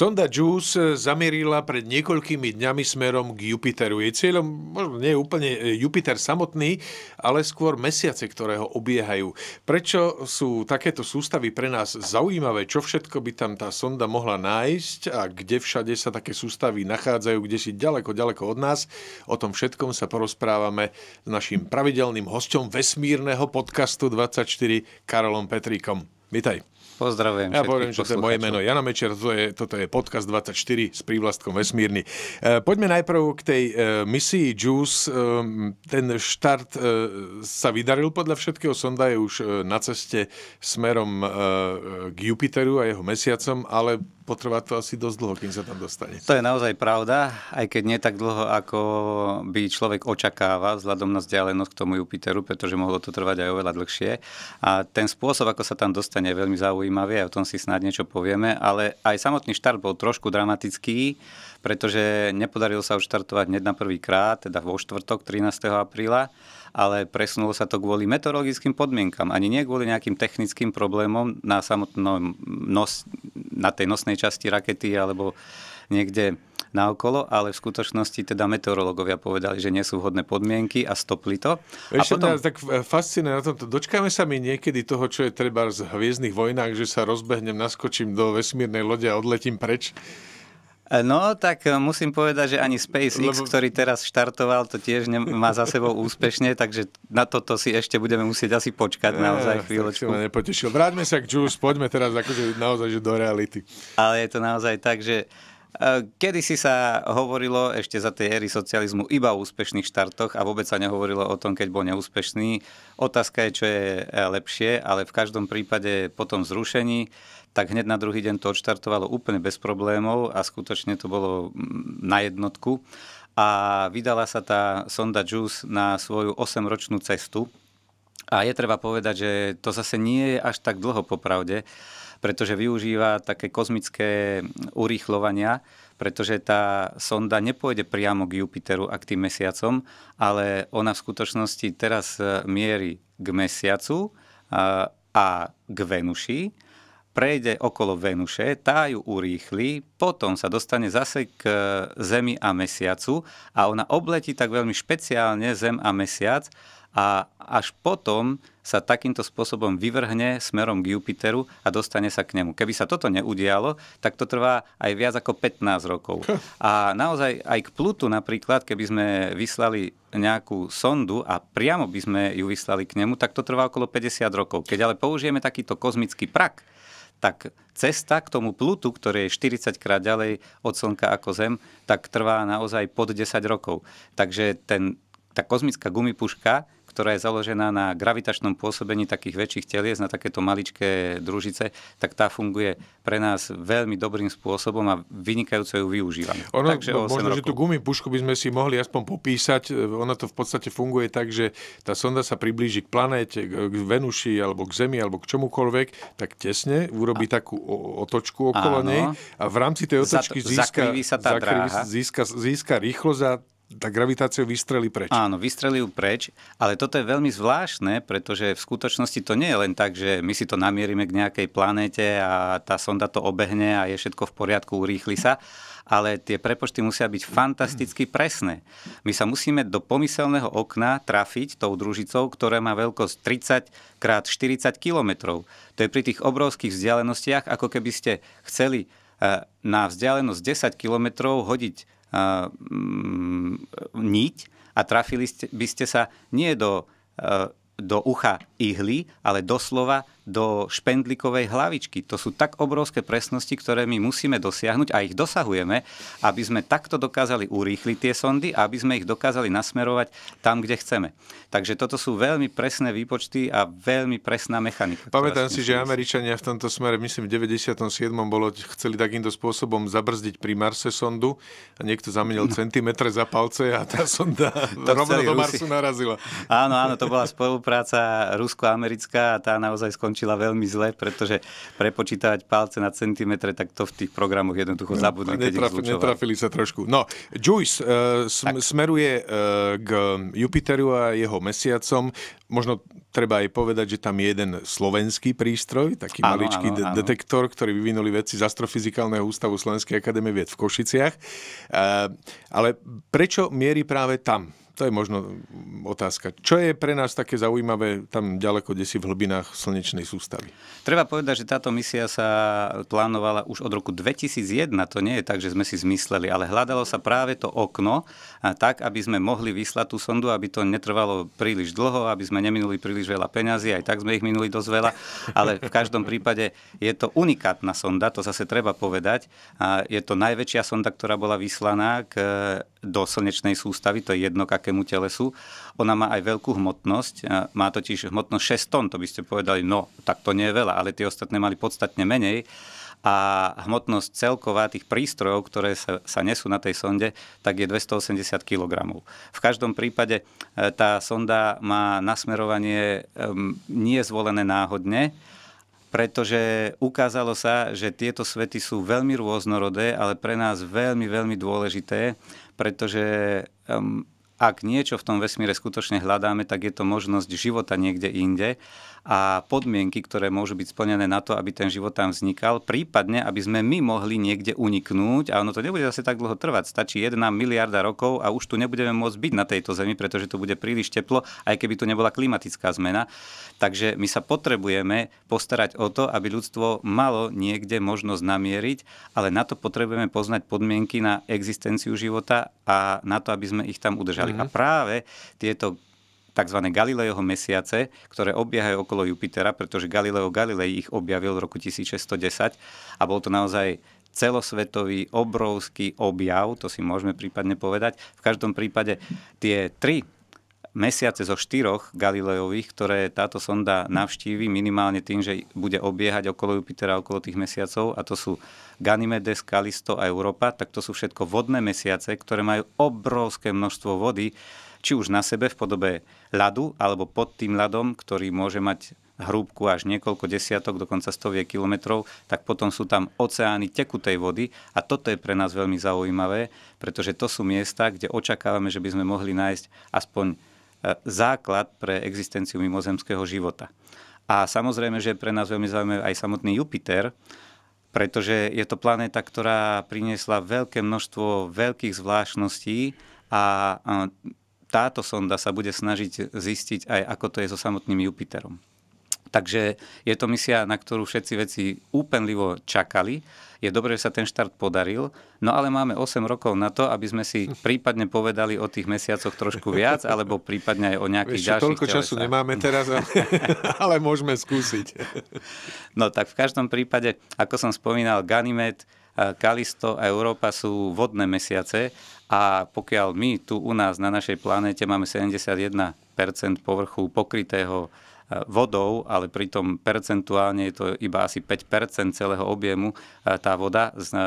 Sonda JUICE eh, zamierila pred niekoľkými dňami smerom k Jupiteru. Jej cieľom možno nie je úplne eh, Jupiter samotný, ale skôr mesiace, ktoré ho obiehajú. Prečo sú takéto sústavy pre nás zaujímavé? Čo všetko by tam tá sonda mohla nájsť a kde všade sa také sústavy nachádzajú, kde si ďaleko, ďaleko od nás? O tom všetkom sa porozprávame s našim pravidelným hostom vesmírneho podcastu 24, Karolom Petríkom. Vítaj. Pozdravujem Ja poviem, že to je moje meno Jana Mečer, to je, toto je podcast 24 s prívlastkom Vesmírny. E, poďme najprv k tej e, misii JUICE. E, ten štart sa vydaril podľa všetkého, sonda je už na ceste smerom k Jupiteru a jeho mesiacom, ale potrvá to asi dosť dlho, kým sa tam dostane. To je naozaj pravda, aj keď nie tak dlho, ako by človek očakáva vzhľadom na vzdialenosť k tomu Jupiteru, pretože mohlo to trvať aj oveľa dlhšie. A ten spôsob, ako sa tam dostane, je veľmi zaujímavý, aj o tom si snad niečo povieme, ale aj samotný štart bol trošku dramatický, pretože nepodarilo sa štartovať hneď na prvý krát, teda vo štvrtok 13. apríla ale presunulo sa to kvôli meteorologickým podmienkam, ani nie kvôli nejakým technickým problémom na, samotnom nos, na tej nosnej časti rakety alebo niekde na okolo, ale v skutočnosti teda meteorológovia povedali, že nie sú vhodné podmienky a stopli to. Ešte a potom... tak fascinuje na tomto. Dočkáme sa mi niekedy toho, čo je treba z hviezdnych vojnách, že sa rozbehnem, naskočím do vesmírnej lode a odletím preč. No, tak e, musím povedať, že ani SpaceX, Lebo... ktorý teraz štartoval, to tiež má za sebou úspešne, takže na toto si ešte budeme musieť asi počkať ja, eh, naozaj chvíľočku. Tak nepotešil. Vráťme sa k Juice, poďme teraz akože naozaj že do reality. Ale je to naozaj tak, že e, Kedy si sa hovorilo ešte za tej éry socializmu iba o úspešných štartoch a vôbec sa nehovorilo o tom, keď bol neúspešný. Otázka je, čo je e, lepšie, ale v každom prípade po tom zrušení tak hneď na druhý deň to odštartovalo úplne bez problémov a skutočne to bolo mm, na jednotku. A vydala sa tá sonda Juice na svoju 8-ročnú cestu. A je treba povedať, že to zase nie je až tak dlho popravde, pretože využíva také kozmické urýchlovania, pretože tá sonda nepôjde priamo k Jupiteru a k tým mesiacom, ale ona v skutočnosti teraz mierí k mesiacu a, a k Venuši prejde okolo Venuše, tá ju urýchli, potom sa dostane zase k e, Zemi a Mesiacu a ona obletí tak veľmi špeciálne Zem a Mesiac a až potom sa takýmto spôsobom vyvrhne smerom k Jupiteru a dostane sa k nemu. Keby sa toto neudialo, tak to trvá aj viac ako 15 rokov. A naozaj aj k Plutu napríklad, keby sme vyslali nejakú sondu a priamo by sme ju vyslali k nemu, tak to trvá okolo 50 rokov. Keď ale použijeme takýto kozmický prak, tak cesta k tomu Plutu, ktorý je 40 krát ďalej od Slnka ako Zem, tak trvá naozaj pod 10 rokov. Takže ten, tá kozmická gumipuška ktorá je založená na gravitačnom pôsobení takých väčších telies, na takéto maličké družice, tak tá funguje pre nás veľmi dobrým spôsobom a vynikajúco ju využívame. Ono, Takže možno, rokov. že tú gumy pušku by sme si mohli aspoň popísať. Ona to v podstate funguje tak, že tá sonda sa priblíži k planéte, k Venuši alebo k Zemi alebo k čomukoľvek, tak tesne urobí a... takú otočku okolo áno. nej a v rámci tej otočky Zat, získa, sa tá získa, Získa, získa rýchlosť a tá gravitácia vystrelí preč. Áno, vystrelí ju preč, ale toto je veľmi zvláštne, pretože v skutočnosti to nie je len tak, že my si to namierime k nejakej planéte a tá sonda to obehne a je všetko v poriadku, urýchli sa, ale tie prepočty musia byť fantasticky presné. My sa musíme do pomyselného okna trafiť tou družicou, ktorá má veľkosť 30 x 40 km. To je pri tých obrovských vzdialenostiach, ako keby ste chceli eh, na vzdialenosť 10 km hodiť Uh, mm, niť a trafili by ste sa nie do, uh, do ucha ihly, ale doslova do špendlikovej hlavičky. To sú tak obrovské presnosti, ktoré my musíme dosiahnuť a ich dosahujeme, aby sme takto dokázali urýchliť tie sondy a aby sme ich dokázali nasmerovať tam, kde chceme. Takže toto sú veľmi presné výpočty a veľmi presná mechanika. Pamätám si, že Američania v tomto smere, myslím, v 97. bolo, chceli takýmto spôsobom zabrzdiť pri Marse sondu a niekto zamenil no. centimetre za palce a tá sonda to rovno do Marsu Rusi. narazila. Áno, áno, to bola spolupráca rusko-americká a tá naozaj skončila skončila veľmi zle, pretože prepočítavať palce na centimetre, tak to v tých programoch jednoducho no, zabudli, netraf, Netrafili sa trošku. No, Juice uh, sm- smeruje uh, k Jupiteru a jeho mesiacom. Možno treba aj povedať, že tam je jeden slovenský prístroj, taký áno, maličký áno, de- áno. detektor, ktorý vyvinuli vedci z Astrofyzikálneho ústavu Slovenskej akadémie vied v Košiciach. Uh, ale prečo mierí práve tam to je možno otázka. Čo je pre nás také zaujímavé tam ďaleko, kde si v hlbinách slnečnej sústavy? Treba povedať, že táto misia sa plánovala už od roku 2001. To nie je tak, že sme si zmysleli, ale hľadalo sa práve to okno a tak, aby sme mohli vyslať tú sondu, aby to netrvalo príliš dlho, aby sme neminuli príliš veľa peňazí, aj tak sme ich minuli dosť veľa, ale v každom prípade je to unikátna sonda, to zase treba povedať. A je to najväčšia sonda, ktorá bola vyslaná k do slnečnej sústavy, to je jedno k akému telesu. Ona má aj veľkú hmotnosť, má totiž hmotnosť 6 tón, to by ste povedali, no tak to nie je veľa, ale tie ostatné mali podstatne menej a hmotnosť celková tých prístrojov, ktoré sa, sa nesú na tej sonde, tak je 280 kg. V každom prípade e, tá sonda má nasmerovanie um, nie zvolené náhodne, pretože ukázalo sa, že tieto svety sú veľmi rôznorodé, ale pre nás veľmi, veľmi dôležité, pretože um, ak niečo v tom vesmíre skutočne hľadáme, tak je to možnosť života niekde inde a podmienky, ktoré môžu byť splnené na to, aby ten život tam vznikal, prípadne, aby sme my mohli niekde uniknúť a ono to nebude zase tak dlho trvať. Stačí jedna miliarda rokov a už tu nebudeme môcť byť na tejto Zemi, pretože tu bude príliš teplo, aj keby tu nebola klimatická zmena. Takže my sa potrebujeme postarať o to, aby ľudstvo malo niekde možnosť namieriť, ale na to potrebujeme poznať podmienky na existenciu života a na to, aby sme ich tam udržali. Mm-hmm. A mhm. práve tieto tzv. Galileho mesiace, ktoré obiehajú okolo Jupitera, pretože Galileo Galilei ich objavil v roku 1610 a bol to naozaj celosvetový obrovský objav, to si môžeme prípadne povedať. V každom prípade tie tri mesiace zo štyroch Galileových, ktoré táto sonda navštívi minimálne tým, že bude obiehať okolo Jupitera, okolo tých mesiacov, a to sú Ganymedes, Kalisto a Európa. tak to sú všetko vodné mesiace, ktoré majú obrovské množstvo vody, či už na sebe v podobe ľadu, alebo pod tým ľadom, ktorý môže mať hrúbku až niekoľko desiatok, dokonca stoviek kilometrov, tak potom sú tam oceány tekutej vody a toto je pre nás veľmi zaujímavé, pretože to sú miesta, kde očakávame, že by sme mohli nájsť aspoň e, základ pre existenciu mimozemského života. A samozrejme, že pre nás veľmi zaujímavý aj samotný Jupiter, pretože je to planéta, ktorá priniesla veľké množstvo veľkých zvláštností a e, táto sonda sa bude snažiť zistiť aj, ako to je so samotným Jupiterom. Takže je to misia, na ktorú všetci veci úpenlivo čakali. Je dobré, že sa ten štart podaril, no ale máme 8 rokov na to, aby sme si prípadne povedali o tých mesiacoch trošku viac, alebo prípadne aj o nejakých Ešte ďalších toľko telesách. času nemáme teraz, ale, ale môžeme skúsiť. No tak v každom prípade, ako som spomínal, Ganymed, Kalisto a Európa sú vodné mesiace a pokiaľ my tu u nás na našej planéte máme 71 povrchu pokrytého e, vodou, ale pritom percentuálne je to iba asi 5 celého objemu e, tá voda z e,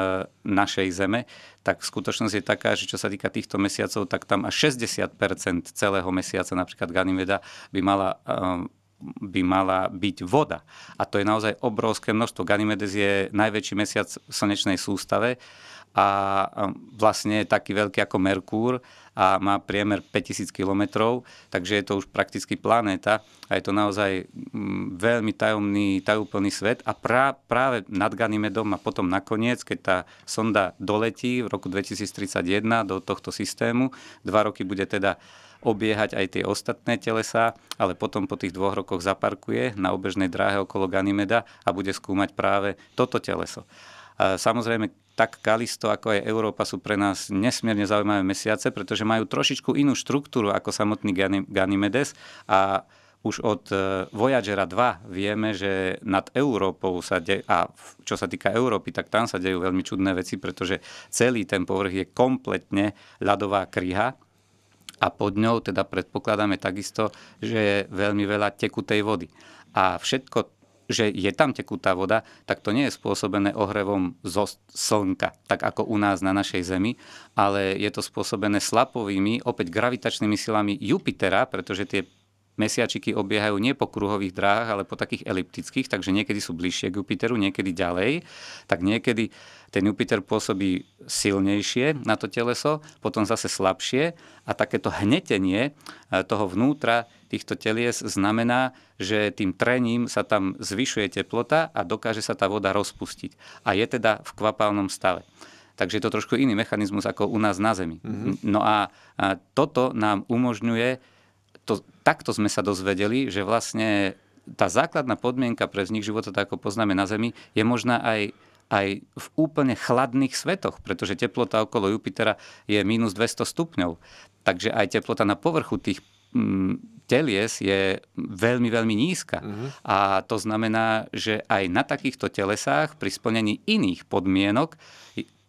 našej Zeme, tak skutočnosť je taká, že čo sa týka týchto mesiacov, tak tam až 60 celého mesiaca, napríklad Ganymeda, by mala by mala byť voda. A to je naozaj obrovské množstvo. Ganymedes je najväčší mesiac v slnečnej sústave a um, vlastne je taký veľký ako Merkúr a má priemer 5000 km, takže je to už prakticky planéta a je to naozaj mm, veľmi tajomný, tajúplný svet a prá, práve nad Ganymedom a potom nakoniec, keď tá sonda doletí v roku 2031 do tohto systému, dva roky bude teda obiehať aj tie ostatné telesá, ale potom po tých dvoch rokoch zaparkuje na obežnej dráhe okolo Ganymeda a bude skúmať práve toto teleso. Samozrejme, tak Kalisto ako aj Európa sú pre nás nesmierne zaujímavé mesiace, pretože majú trošičku inú štruktúru ako samotný Ganymedes a už od e, Voyagera 2 vieme, že nad Európou sa de- a čo sa týka Európy, tak tam sa dejú veľmi čudné veci, pretože celý ten povrch je kompletne ľadová kryha a pod ňou teda predpokladáme takisto, že je veľmi veľa tekutej vody. A všetko že je tam tekutá voda, tak to nie je spôsobené ohrevom zo slnka, tak ako u nás na našej Zemi, ale je to spôsobené slapovými, opäť gravitačnými silami Jupitera, pretože tie mesiačiky obiehajú nie po kruhových dráhach, ale po takých eliptických, takže niekedy sú bližšie k Jupiteru, niekedy ďalej, tak niekedy ten Jupiter pôsobí silnejšie na to teleso, potom zase slabšie a takéto hnetenie e, toho vnútra týchto telies znamená, že tým trením sa tam zvyšuje teplota a dokáže sa tá voda rozpustiť. A je teda v kvapálnom stave. Takže je to trošku iný mechanizmus ako u nás na Zemi. Mm-hmm. No a, a toto nám umožňuje takto sme sa dozvedeli, že vlastne tá základná podmienka pre vznik života, tak ako poznáme na Zemi, je možná aj aj v úplne chladných svetoch, pretože teplota okolo Jupitera je minus 200 stupňov. Takže aj teplota na povrchu tých mm, telies je veľmi, veľmi nízka. Uh-huh. A to znamená, že aj na takýchto telesách pri splnení iných podmienok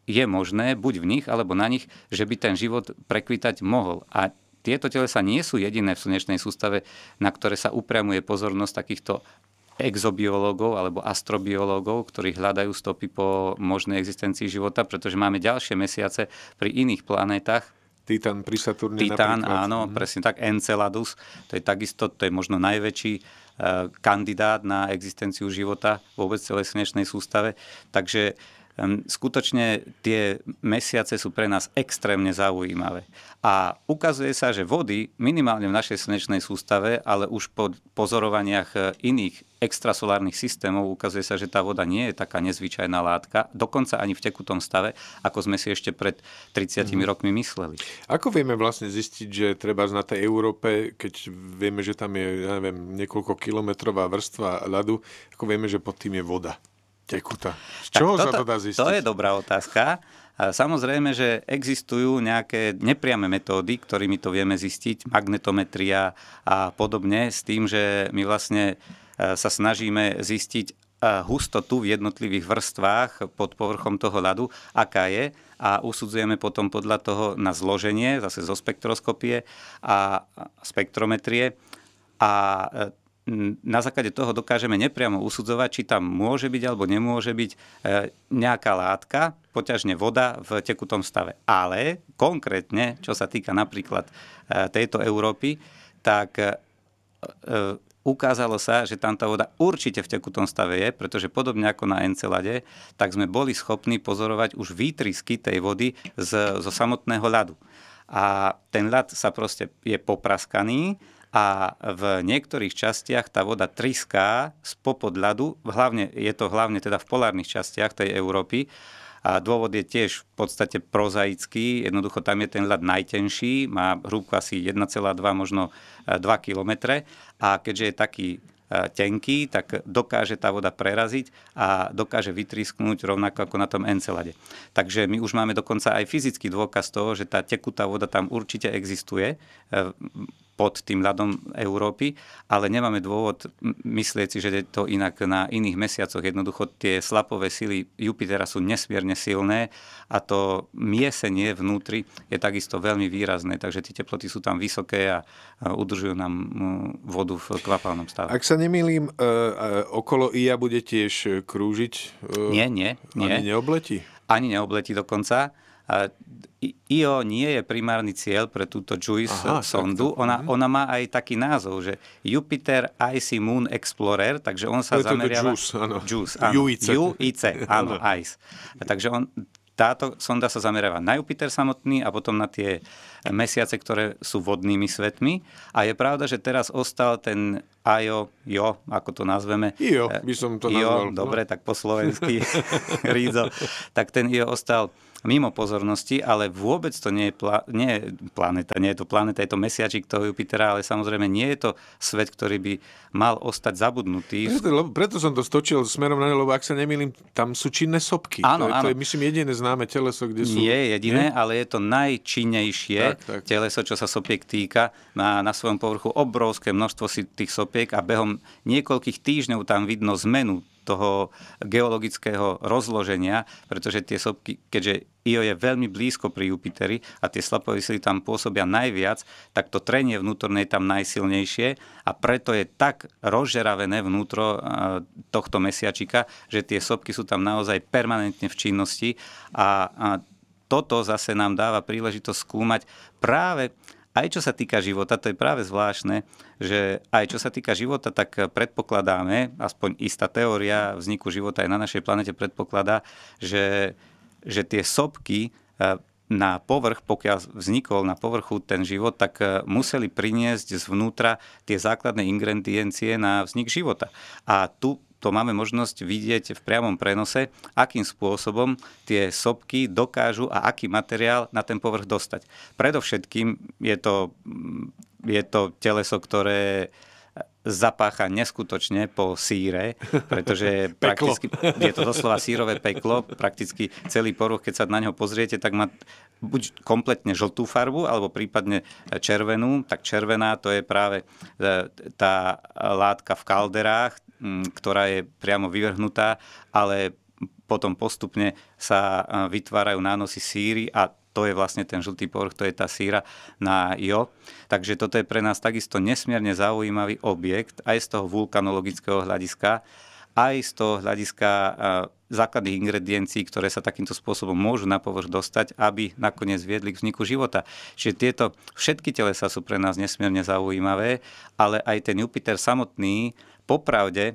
je možné, buď v nich alebo na nich, že by ten život prekvitať mohol. A tieto telesa nie sú jediné v slnečnej sústave, na ktoré sa upriamuje pozornosť takýchto exobiológov alebo astrobiológov, ktorí hľadajú stopy po možnej existencii života, pretože máme ďalšie mesiace pri iných planetách. Titan pri Saturne Titan, napríklad. áno, mm. presne tak. Enceladus, to je takisto, to je možno najväčší e, kandidát na existenciu života vôbec celej slnečnej sústave. Takže Skutočne tie mesiace sú pre nás extrémne zaujímavé. A ukazuje sa, že vody minimálne v našej slnečnej sústave, ale už po pozorovaniach e, iných extrasolárnych systémov ukazuje sa, že tá voda nie je taká nezvyčajná látka, dokonca ani v tekutom stave, ako sme si ešte pred 30 mm. rokmi mysleli. Ako vieme vlastne zistiť, že treba na tej Európe, keď vieme, že tam je ja neviem, niekoľko kilometrová vrstva ľadu, ako vieme, že pod tým je voda? tekutá. Z čoho tak toto, sa to dá zistiť? To je dobrá otázka. Samozrejme, že existujú nejaké nepriame metódy, ktorými to vieme zistiť, magnetometria a podobne, s tým, že my vlastne e, sa snažíme zistiť e, hustotu v jednotlivých vrstvách pod povrchom toho ľadu, aká je a usudzujeme potom podľa toho na zloženie, zase zo spektroskopie a spektrometrie. A e, na základe toho dokážeme nepriamo usudzovať, či tam môže byť alebo nemôže byť e, nejaká látka, poťažne voda v tekutom stave. Ale konkrétne, čo sa týka napríklad e, tejto Európy, tak e, ukázalo sa, že tam tá voda určite v tekutom stave je, pretože podobne ako na Encelade, tak sme boli schopní pozorovať už výtrysky tej vody z, zo samotného ľadu. A ten ľad sa proste je popraskaný, a v niektorých častiach tá voda triská popod ľadu, hlavne, je to hlavne teda v polárnych častiach tej Európy. A dôvod je tiež v podstate prozaický, jednoducho tam je ten ľad najtenší, má hrúbku asi 1,2, možno 2 e, km a keďže je taký e, tenký, tak dokáže tá voda preraziť a dokáže vytrisknúť rovnako ako na tom encelade. Takže my už máme dokonca aj fyzický dôkaz toho, že tá tekutá voda tam určite existuje. E, pod tým ľadom Európy, ale nemáme dôvod myslieť si, že je to inak na iných mesiacoch. Jednoducho tie slapové sily Jupitera sú nesmierne silné a to miesenie vnútri je takisto veľmi výrazné, takže tie teploty sú tam vysoké a udržujú nám vodu v kvapalnom stave. Ak sa nemýlim, e, e, okolo IA bude tiež krúžiť? E, nie, nie. nie. Ani neobletí? Ani neobletí dokonca IO nie je primárny cieľ pre túto JUICE Aha, sondu. Ona, mhm. ona má aj taký názov, že Jupiter Icy Moon Explorer, takže on sa zameriava... To JUICE, áno. JUICE, áno. UIC. UIC, áno, ICE. Takže on, táto sonda sa zameriava na Jupiter samotný a potom na tie mesiace, ktoré sú vodnými svetmi. A je pravda, že teraz ostal ten Io, Jo, ako to nazveme. Io, by som to IO, nazval. No. Dobre, no. tak po slovensky, Rízo. Tak ten Io ostal mimo pozornosti, ale vôbec to nie je, pla- nie je planeta, nie je to planeta, je to mesiačik toho Jupitera, ale samozrejme nie je to svet, ktorý by mal ostať zabudnutý. Preto, lebo, preto som to stočil smerom na ne, lebo ak sa nemýlim, tam sú činné sopky. Áno, to, je, áno. to je, myslím, jediné známe teleso, kde sú... Nie je jediné, nie? ale je to najčinnejšie tak, tak. teleso, čo sa sopiek týka. Má na svojom povrchu obrovské množstvo si tých sopiek a behom niekoľkých týždňov tam vidno zmenu toho geologického rozloženia, pretože tie sopky, keďže Io je veľmi blízko pri Jupiteri a tie slapové sily tam pôsobia najviac, tak to trenie vnútorné je tam najsilnejšie a preto je tak rozžeravené vnútro tohto mesiačika, že tie sopky sú tam naozaj permanentne v činnosti a, a toto zase nám dáva príležitosť skúmať práve aj čo sa týka života, to je práve zvláštne, že aj čo sa týka života, tak predpokladáme, aspoň istá teória vzniku života aj na našej planete predpokladá, že, že tie sopky eh, na povrch, pokiaľ vznikol na povrchu ten život, tak eh, museli priniesť zvnútra tie základné ingrediencie na vznik života. A tu to máme možnosť vidieť v priamom prenose, akým spôsobom tie sopky dokážu a aký materiál na ten povrch dostať. Predovšetkým je to, mm, je to teleso, ktoré zapácha neskutočne po síre, pretože prakticky, je to doslova sírové peklo, prakticky celý poruch, keď sa na neho pozriete, tak má buď kompletne žltú farbu, alebo prípadne červenú. Tak červená to je práve e, tá látka v kalderách, ktorá je priamo vyvrhnutá, ale potom postupne sa e, vytvárajú nánosy síry a to je vlastne ten žltý povrch, to je tá síra na Io. Takže toto je pre nás takisto nesmierne zaujímavý objekt, aj z toho vulkanologického hľadiska, aj z toho hľadiska základných ingrediencií, ktoré sa takýmto spôsobom môžu na povrch dostať, aby nakoniec viedli k vzniku života. Čiže tieto všetky telesa sú pre nás nesmierne zaujímavé, ale aj ten Jupiter samotný, popravde, e,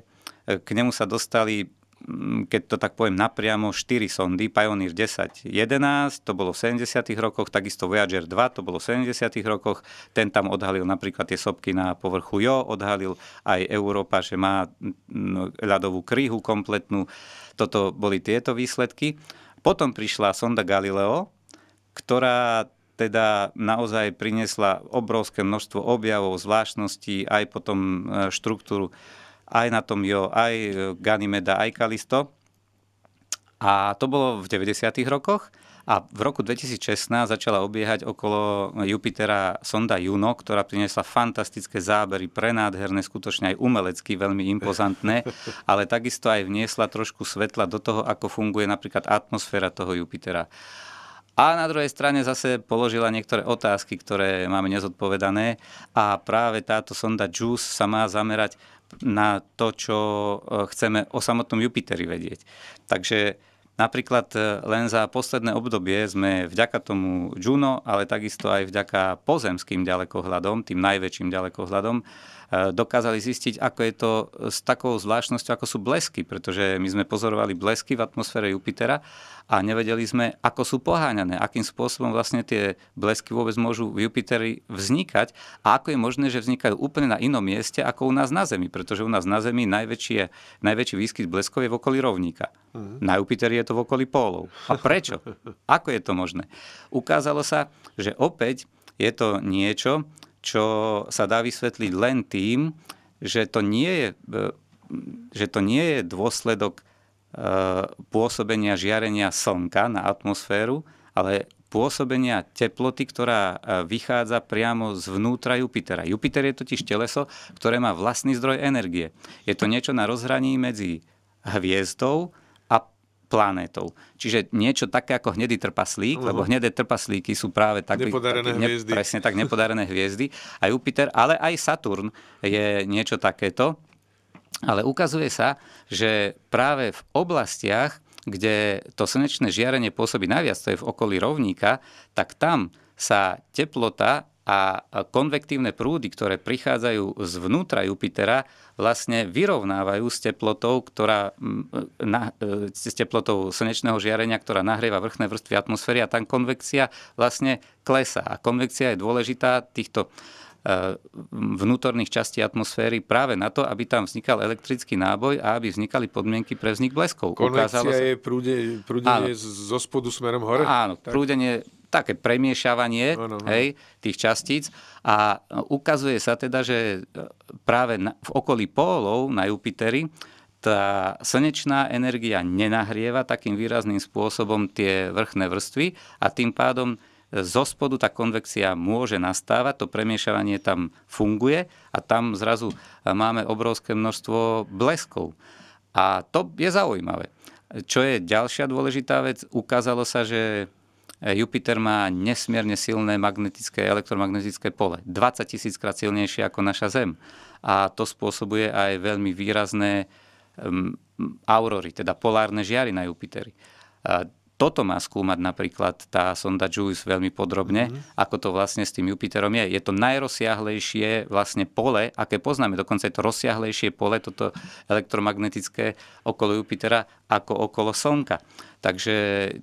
k nemu sa dostali Mm, keď to tak poviem napriamo, 4 sondy, Pioneer 10, 11, to bolo v 70. rokoch, takisto Voyager 2, to bolo v 70. rokoch, ten tam odhalil napríklad tie sopky na povrchu Jo, odhalil aj Európa, že má mm, ľadovú kryhu kompletnú, toto boli tieto výsledky. Potom prišla sonda Galileo, ktorá teda naozaj priniesla obrovské množstvo objavov, zvláštností, aj potom e, štruktúru aj na tom Jo, aj e, Ganymeda, aj Kalisto. A to bolo v 90. rokoch. A v roku 2016 začala obiehať okolo Jupitera sonda Juno, ktorá priniesla fantastické zábery, prenádherné, skutočne aj umelecky veľmi impozantné, ale takisto aj vniesla trošku svetla do toho, ako funguje napríklad atmosféra toho Jupitera. A na druhej strane zase položila niektoré otázky, ktoré máme nezodpovedané a práve táto sonda JUICE sa má zamerať na to, čo e, chceme o samotnom Jupiteri vedieť. Takže Napríklad e, len za posledné obdobie sme vďaka tomu Juno, ale takisto aj vďaka pozemským ďalekohľadom, tým najväčším ďalekohľadom, E, dokázali zistiť, ako je to s takou zvláštnosťou, ako sú blesky, pretože my sme pozorovali blesky v atmosfére Jupitera a nevedeli sme, ako sú poháňané, akým spôsobom vlastne tie blesky vôbec môžu v Jupiteri vznikať a ako je možné, že vznikajú úplne na inom mieste ako u nás na Zemi, pretože u nás na Zemi najväčšie, najväčší výskyt bleskov je v okolí rovníka. Mm. Na Jupiteri je to v okolí pólov. A prečo? Ako je to možné? Ukázalo sa, že opäť je to niečo, čo sa dá vysvetliť len tým, že to nie je, e, že to nie je dôsledok e, pôsobenia žiarenia slnka na atmosféru, ale pôsobenia teploty, ktorá e, vychádza priamo zvnútra Jupitera. Jupiter je totiž teleso, ktoré má vlastný zdroj energie. Je to niečo na rozhraní medzi hviezdou planétou. Čiže niečo také ako hnedý trpaslík, uh-huh. lebo hnedé trpaslíky sú práve také... Nepodarené také, hviezdy. Ne, presne tak, nepodarené hviezdy. A Jupiter, ale aj Saturn je niečo takéto. Ale ukazuje sa, že práve v oblastiach, kde to slnečné žiarenie pôsobí najviac, to je v okolí rovníka, tak tam sa teplota a konvektívne prúdy, ktoré prichádzajú zvnútra Jupitera, vlastne vyrovnávajú s teplotou, ktorá, na, e, s teplotou slnečného žiarenia, ktorá nahrieva vrchné vrstvy atmosféry a tam konvekcia vlastne klesá. A konvekcia je dôležitá týchto e, vnútorných častí atmosféry práve na to, aby tam vznikal elektrický náboj a aby vznikali podmienky pre vznik bleskov. Konvekcia Ukázalo je prúdenie, prúdenie zo spodu smerom hore? Áno, tak? prúdenie také premiešavanie no, no. Hej, tých častíc a ukazuje sa teda, že e, práve na, v okolí pólov na Jupiteri tá slnečná energia nenahrieva takým výrazným spôsobom tie vrchné vrstvy a tým pádom e, zo spodu tá konvekcia môže nastávať, to premiešavanie tam funguje a tam zrazu e, máme obrovské množstvo bleskov. A to je zaujímavé. Čo je ďalšia dôležitá vec, ukázalo sa, že E, Jupiter má nesmierne silné magnetické, elektromagnetické pole. 20 tisíc krát silnejšie ako naša Zem. A to spôsobuje aj veľmi výrazné um, aurory, teda polárne žiary na Jupiteri toto má skúmať napríklad tá sonda JUICE veľmi podrobne, mm-hmm. ako to vlastne s tým Jupiterom je. Je to najrozsiahlejšie vlastne pole, aké poznáme. Dokonca je to rozsiahlejšie pole, toto elektromagnetické okolo Jupitera, ako okolo Slnka. Takže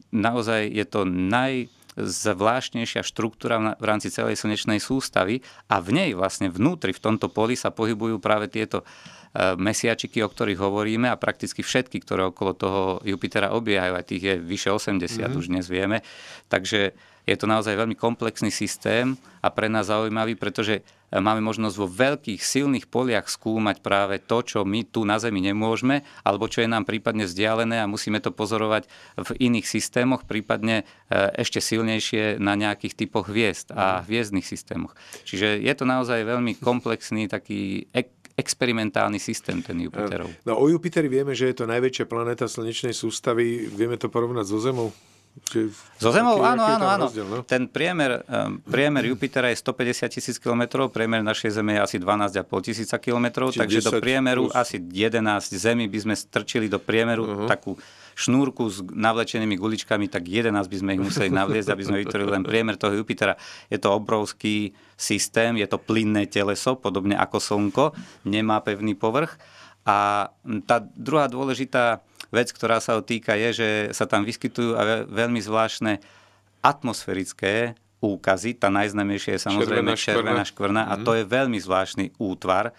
naozaj je to naj zvláštnejšia štruktúra v rámci celej slnečnej sústavy a v nej vlastne vnútri, v tomto poli sa pohybujú práve tieto uh, E, mesiačiky, o ktorých hovoríme a prakticky všetky, ktoré okolo toho Jupitera obiehajú, aj tých je vyše 80, mm-hmm. už dnes vieme. Takže je to naozaj veľmi komplexný systém a pre nás zaujímavý, pretože e, máme možnosť vo veľkých silných poliach skúmať práve to, čo my tu na Zemi nemôžeme, alebo čo je nám prípadne vzdialené a musíme to pozorovať v iných systémoch, prípadne e, ešte silnejšie na nejakých typoch hviezd a mhm. hviezdnych systémoch. Čiže je to naozaj veľmi komplexný taký ek- experimentálny systém, ten Jupiterov. No o Jupiteri vieme, že je to najväčšia planéta slnečnej sústavy. Vieme to porovnať so Zemou? Či, so Zemou, áno, áno, áno. Rozdiel, no? Ten priemer, um, priemer Jupitera je 150 tisíc km, priemer našej Zeme je asi 12,5 tisíca km, takže do priemeru plus... asi 11 Zemi by sme strčili do priemeru uh-huh. takú šnúrku s navlečenými guličkami, tak 11 by sme ich museli navliecť, aby sme vytvorili len priemer toho Jupitera. Je to obrovský systém, je to plynné teleso, podobne ako Slnko, nemá pevný povrch. A tá druhá dôležitá vec, ktorá sa ho týka, je, že sa tam vyskytujú veľmi zvláštne atmosférické úkazy. Tá najznamejšia je samozrejme červená škvrna, červená škvrna a to mhm. je veľmi zvláštny útvar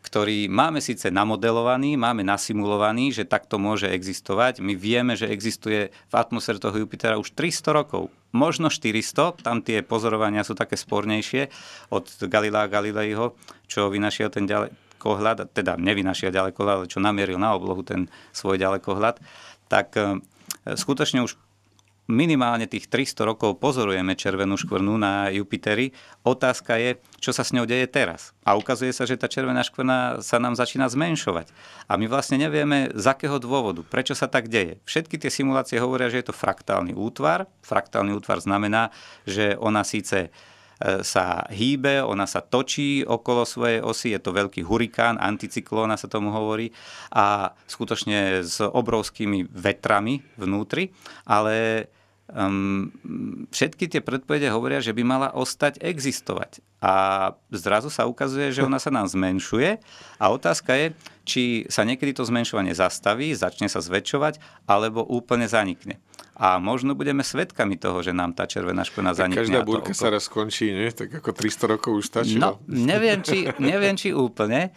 ktorý máme síce namodelovaný, máme nasimulovaný, že takto môže existovať. My vieme, že existuje v atmosfére toho Jupitera už 300 rokov, možno 400, tam tie pozorovania sú také spornejšie od Galilea Galileiho, čo vynašiel ten ďalekohľad, teda nevynašiel ďalekohľad, ale čo namieril na oblohu ten svoj ďalekohľad, tak e, skutočne už minimálne tých 300 rokov pozorujeme červenú škvrnu na Jupiteri. Otázka je, čo sa s ňou deje teraz. A ukazuje sa, že tá červená škvrna sa nám začína zmenšovať. A my vlastne nevieme, z akého dôvodu, prečo sa tak deje. Všetky tie simulácie hovoria, že je to fraktálny útvar. Fraktálny útvar znamená, že ona síce e, sa hýbe, ona sa točí okolo svojej osy, je to veľký hurikán, anticyklóna sa tomu hovorí a skutočne s obrovskými vetrami vnútri, ale um, všetky tie predpovede hovoria, že by mala ostať existovať. A zrazu sa ukazuje, že ona sa nám zmenšuje a otázka je, či sa niekedy to zmenšovanie zastaví, začne sa zväčšovať, alebo úplne zanikne. A možno budeme svetkami toho, že nám tá červená škoda zanikne. Každá búrka sa raz skončí, nie? Tak ako 300 rokov už stačí. No, neviem či, neviem, či úplne.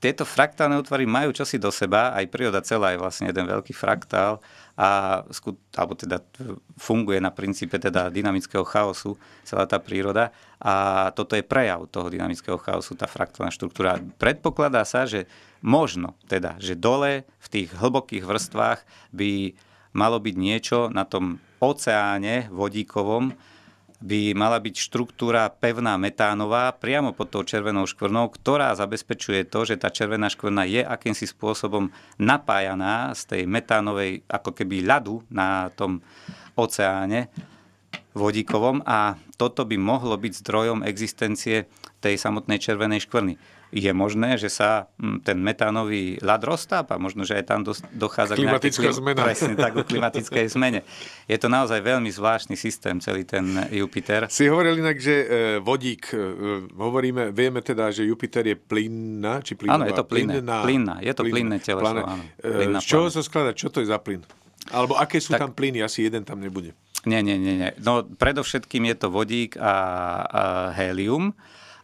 Tieto fraktálne útvary majú čosi do seba, aj príroda celá je vlastne jeden veľký fraktál a skut, alebo teda funguje na princípe teda dynamického chaosu celá tá príroda a toto je prejav toho dynamického chaosu, tá fraktálna štruktúra. Predpokladá sa, že možno teda, že dole v tých hlbokých vrstvách by malo byť niečo na tom oceáne vodíkovom, by mala byť štruktúra pevná metánová priamo pod tou červenou škvrnou, ktorá zabezpečuje to, že tá červená škvrna je akýmsi spôsobom napájaná z tej metánovej ako keby ľadu na tom oceáne vodíkovom a toto by mohlo byť zdrojom existencie tej samotnej červenej škvrny je možné, že sa mm, ten metánový ľad roztápa. Možno, že aj tam dochádza Klimatická k nejakej, zmena. Presne tak, klimatickej zmene. Je to naozaj veľmi zvláštny systém, celý ten Jupiter. Si hovoril inak, že e, vodík, e, e, hovoríme, vieme teda, že Jupiter je plynná, či plynná? Áno, je to plynné, plynná, plynná. je to plynné teleso, áno. Plynná Z čoho sa skladá? Čo to je za plyn? Alebo aké sú tak, tam plyny? Asi jeden tam nebude. Nie, nie, nie. nie. No, predovšetkým je to vodík a, a helium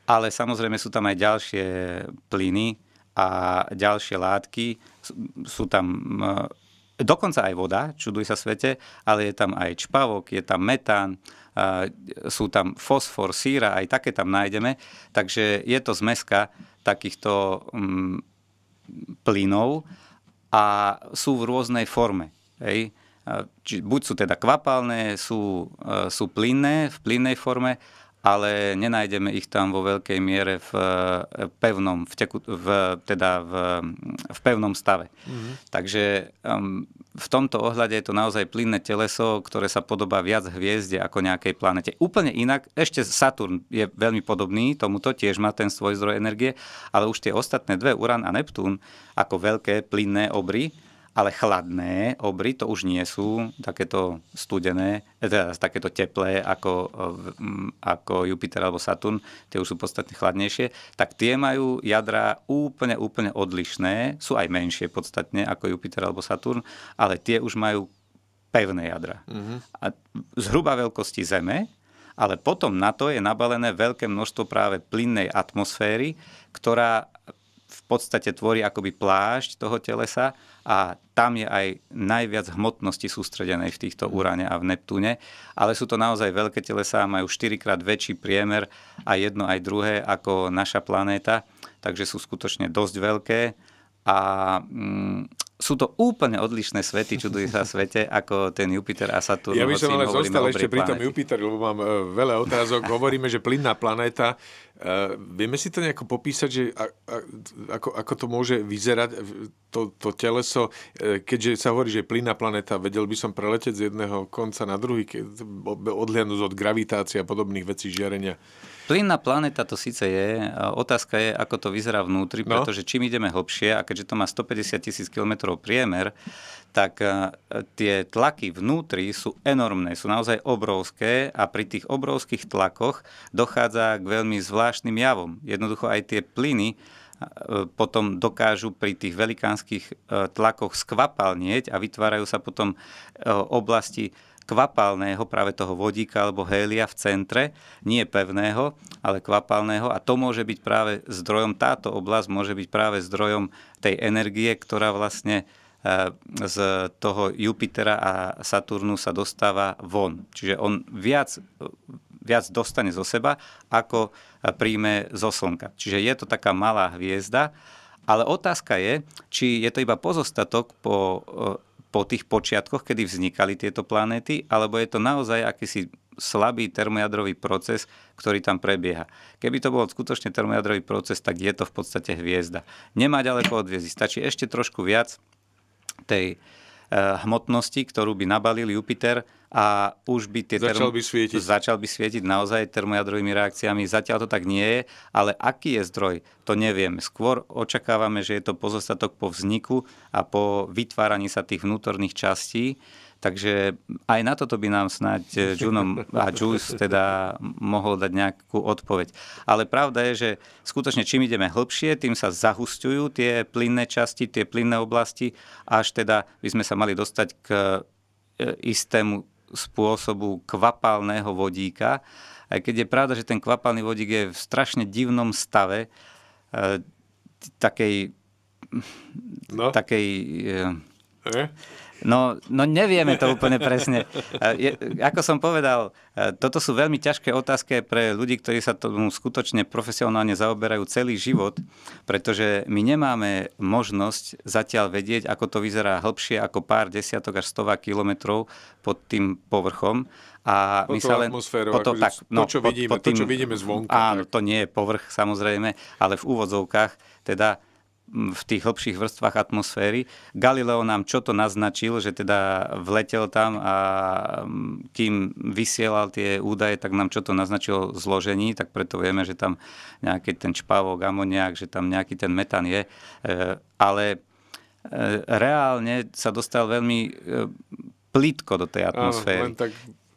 ale samozrejme sú tam aj ďalšie plyny a ďalšie látky. Sú tam e, dokonca aj voda, čuduj sa svete, ale je tam aj čpavok, je tam metán, sú tam fosfor, síra, aj také tam nájdeme. Takže je to zmeska takýchto mm, plynov a sú v rôznej forme. Hej? Či, buď sú teda kvapalné, sú, e, sú plynné, v plynnej forme, ale nenájdeme ich tam vo veľkej miere v eh, pevnom, v teku, v, teda v, v pevnom stave. Mm-hmm. Takže um, v tomto ohľade je to naozaj plynné teleso, ktoré sa podobá viac hviezde ako nejakej planete. Úplne inak, ešte Saturn je veľmi podobný tomuto, tiež má ten svoj zdroj energie, ale už tie ostatné dve, Uran a Neptún, ako veľké plynné obry, ale chladné obry to už nie sú takéto studené, teda takéto teplé ako, e, ako Jupiter alebo Saturn, tie už sú podstatne chladnejšie, tak tie majú jadra úplne, úplne odlišné, sú aj menšie podstatne ako Jupiter alebo Saturn, ale tie už majú pevné jadra. Mm-hmm. A zhruba veľkosti Zeme, ale potom na to je nabalené veľké množstvo práve plynnej atmosféry, ktorá v podstate tvorí akoby plášť toho telesa a tam je aj najviac hmotnosti sústredenej v týchto uráne a v Neptúne, ale sú to naozaj veľké telesá, majú 4 krát väčší priemer a jedno aj druhé ako naša planéta, takže sú skutočne dosť veľké a, mm, sú to úplne odlišné svety, čuduj sa svete, ako ten Jupiter a Saturn. Ja by som ale zostal ešte pri tom Jupiteri, lebo mám e, veľa otázok. Hovoríme, že plynná planéta. E, vieme si to nejako popísať, že ako, ako to môže vyzerať, e, to, to teleso, keďže sa hovorí, že plynná planéta, vedel by som preleteť z jedného konca na druhý, odhľadnúť od gravitácie a podobných vecí žiarenia. Plynná planéta to síce je, e, otázka je, ako to vyzerá vnútri, no. pretože čím ideme hlbšie a keďže to má 150 tisíc km priemer, tak e, tie tlaky vnútri sú enormné, sú naozaj obrovské a pri tých obrovských tlakoch dochádza k veľmi zvláštnym javom. Jednoducho aj tie plyny e, potom dokážu pri tých velikánskych tlakoch skvapalnieť a vytvárajú sa potom oblasti kvapalného, práve toho vodíka alebo hélia v centre, nie pevného, ale kvapalného a to môže byť práve zdrojom, táto oblasť môže byť práve zdrojom tej energie, ktorá vlastne e, z toho Jupitera a Saturnu sa dostáva von. Čiže on viac, viac dostane zo seba, ako e, príjme zo Slnka. Čiže je to taká malá hviezda, ale otázka je, či je to iba pozostatok po e, po tých počiatkoch, kedy vznikali tieto planéty, alebo je to naozaj akýsi slabý termojadrový proces, ktorý tam prebieha. Keby to bol skutočne termojadrový proces, tak je to v podstate hviezda. Nemá ďaleko od hviezdy, stačí ešte trošku viac tej eh, hmotnosti, ktorú by nabalil Jupiter a už by tie začal, term... by svietiť. začal by svietiť naozaj termojadrovými reakciami. Zatiaľ to tak nie je, ale aký je zdroj, to neviem. Skôr očakávame, že je to pozostatok po vzniku a po vytváraní sa tých vnútorných častí. Takže aj na toto by nám snáď e, Juno a Jus teda mohol dať nejakú odpoveď. Ale pravda je, že skutočne čím ideme hlbšie, tým sa zahusťujú tie plynné časti, tie plynné oblasti, až teda by sme sa mali dostať k e, istému spôsobu kvapalného vodíka. Aj keď je pravda, že ten kvapalný vodík je v strašne divnom stave, e, takej... No. takej... E, e? No, no nevieme to úplne presne. Je, ako som povedal, toto sú veľmi ťažké otázky pre ľudí, ktorí sa tomu skutočne profesionálne zaoberajú celý život, pretože my nemáme možnosť zatiaľ vedieť, ako to vyzerá hĺbšie ako pár desiatok až stová kilometrov pod tým povrchom. A my sa len, po to, tak, no, to, čo vidíme, pod, tým, to, čo vidíme zvonka. Áno, tak. to nie je povrch samozrejme, ale v úvodzovkách teda v tých hlbších vrstvách atmosféry. Galileo nám čo to naznačil, že teda vletel tam a mm, kým vysielal tie údaje, tak nám čo to naznačilo zložení, tak preto vieme, že tam nejaký ten čpavok, amoniak, že tam nejaký ten metán je. E, ale e, reálne sa dostal veľmi e, plítko do tej atmosféry. Áno, tak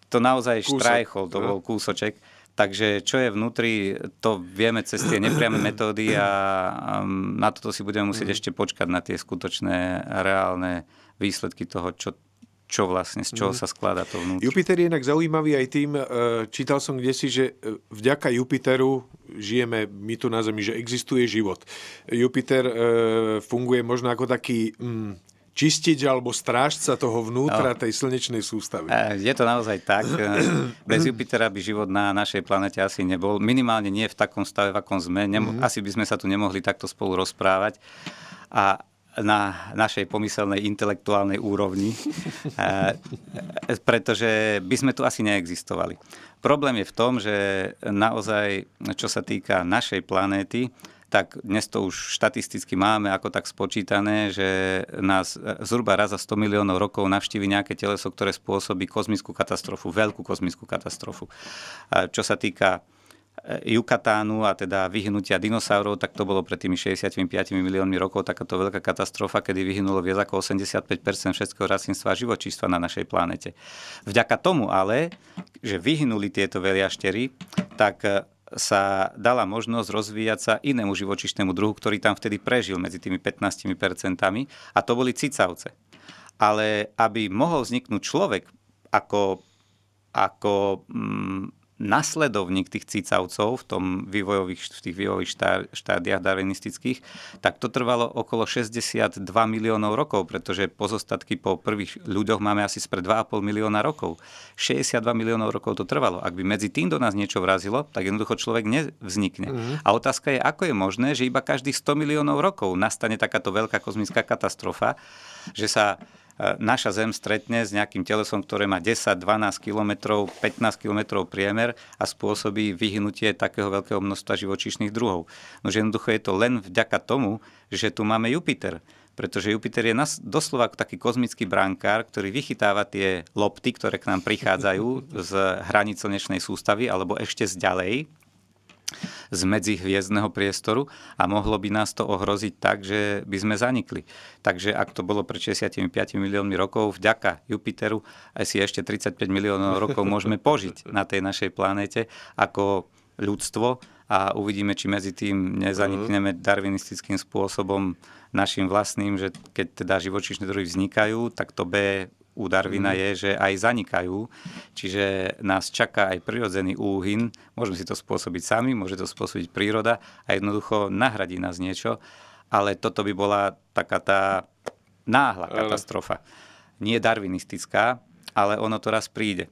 to naozaj štrajchol, to no. bol kúsoček. Takže čo je vnútri, to vieme cez tie nepriame metódy a um, na toto si budeme musieť mhm. ešte počkať na tie skutočné, reálne výsledky toho, čo, čo vlastne, z čoho mhm. sa skladá to vnútro. Jupiter je inak zaujímavý aj tým, e, čítal som kde si, že e, vďaka Jupiteru žijeme my tu na Zemi, že existuje život. Jupiter e, funguje možno ako taký mm, čistiť alebo strážca toho vnútra no, tej slnečnej sústavy. Je to naozaj tak. Eh, bez Jupitera by život na našej planete asi nebol. Minimálne nie v takom stave, v akom sme. Nemo- mm-hmm. Asi by sme sa tu nemohli takto spolu rozprávať. A na našej pomyselnej intelektuálnej úrovni, eh, eh, pretože by sme tu asi neexistovali. Problém je v tom, že naozaj, čo sa týka našej planéty, tak dnes to už štatisticky máme ako tak spočítané, že nás e, zhruba raz za 100 miliónov rokov navštívi nejaké teleso, ktoré spôsobí kozmickú katastrofu, veľkú kozmickú katastrofu. Čo sa týka Jukatánu e, a teda vyhnutia dinosaurov, tak to bolo pred tými 65 miliónmi rokov takáto veľká katastrofa, kedy vyhnulo viac ako 85% všetkého rastlinstva a živočístva na našej planete. Vďaka tomu ale, že vyhnuli tieto veliaštery, tak e, sa dala možnosť rozvíjať sa inému živočišnému druhu, ktorý tam vtedy prežil medzi tými 15 percentami a to boli cicavce. Ale aby mohol vzniknúť človek ako, ako mm, nasledovník tých cicavcov v, tom vývojových, v tých vývojových štá, štádiách darwinistických, tak to trvalo okolo 62 miliónov rokov, pretože pozostatky po prvých ľuďoch máme asi spred 2,5 milióna rokov. 62 miliónov rokov to trvalo. Ak by medzi tým do nás niečo vrazilo, tak jednoducho človek nevznikne. Mm-hmm. A otázka je, ako je možné, že iba každých 100 miliónov rokov nastane takáto veľká kozmická katastrofa, že sa naša Zem stretne s nejakým telesom, ktoré má 10, 12 km, 15 km priemer a spôsobí vyhnutie takého veľkého množstva živočíšnych druhov. No že jednoducho je to len vďaka tomu, že tu máme Jupiter. Pretože Jupiter je nás, doslova taký kozmický brankár, ktorý vychytáva tie lopty, ktoré k nám prichádzajú z hranic slnečnej sústavy alebo ešte z ďalej z medzihviezdného priestoru a mohlo by nás to ohroziť tak, že by sme zanikli. Takže ak to bolo pred 65 miliónmi rokov, vďaka Jupiteru aj si ešte 35 miliónov rokov môžeme požiť na tej našej planéte ako ľudstvo a uvidíme, či medzi tým nezanikneme mhm. darwinistickým spôsobom našim vlastným, že keď teda živočíšne druhy vznikajú, tak to B u Darwina mhm. je, že aj zanikajú, čiže nás čaká aj prirodzený úhyn, môžeme si to spôsobiť sami, môže to spôsobiť príroda a jednoducho nahradí nás niečo, ale toto by bola taká tá náhla katastrofa. Nie darwinistická, ale ono to raz príde.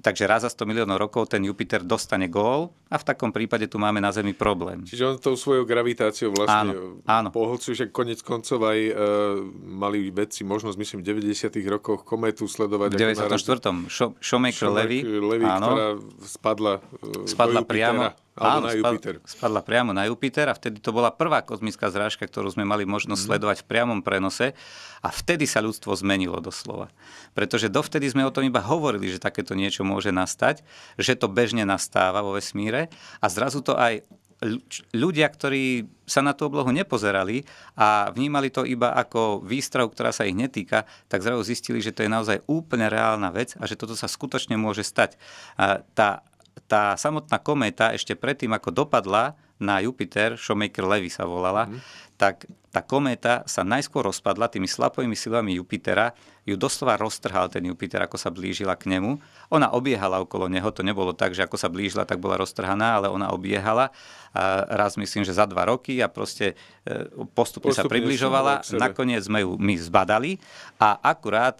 Takže raz za 100 miliónov rokov ten Jupiter dostane gól a v takom prípade tu máme na Zemi problém. Čiže on tou svojou gravitáciou vlastne áno, áno. pohľcuje, že konec koncov aj e, mali vedci možnosť, myslím, v 90. rokoch kometu sledovať. V 94. Šo, Šomek Levy, Levy áno, ktorá spadla, e, spadla do priamo alebo Áno, na Jupiter. Spadla priamo na Jupiter a vtedy to bola prvá kozmická zrážka, ktorú sme mali možnosť mhm. sledovať v priamom prenose a vtedy sa ľudstvo zmenilo doslova. Pretože dovtedy sme o tom iba hovorili, že takéto niečo môže nastať, že to bežne nastáva vo vesmíre a zrazu to aj ľudia, ktorí sa na tú oblohu nepozerali a vnímali to iba ako výstrahu, ktorá sa ich netýka, tak zrazu zistili, že to je naozaj úplne reálna vec a že toto sa skutočne môže stať. A tá tá samotná kométa ešte predtým, ako dopadla na Jupiter, Shoemaker-Levy sa volala, mm. tak tá kométa sa najskôr rozpadla tými slapovými silami Jupitera, ju doslova roztrhal ten Jupiter, ako sa blížila k nemu. Ona obiehala okolo neho, to nebolo tak, že ako sa blížila, tak bola roztrhaná, ale ona obiehala a raz myslím, že za dva roky a proste postupne, postupne sa približovala. Nakoniec sme ju my zbadali a akurát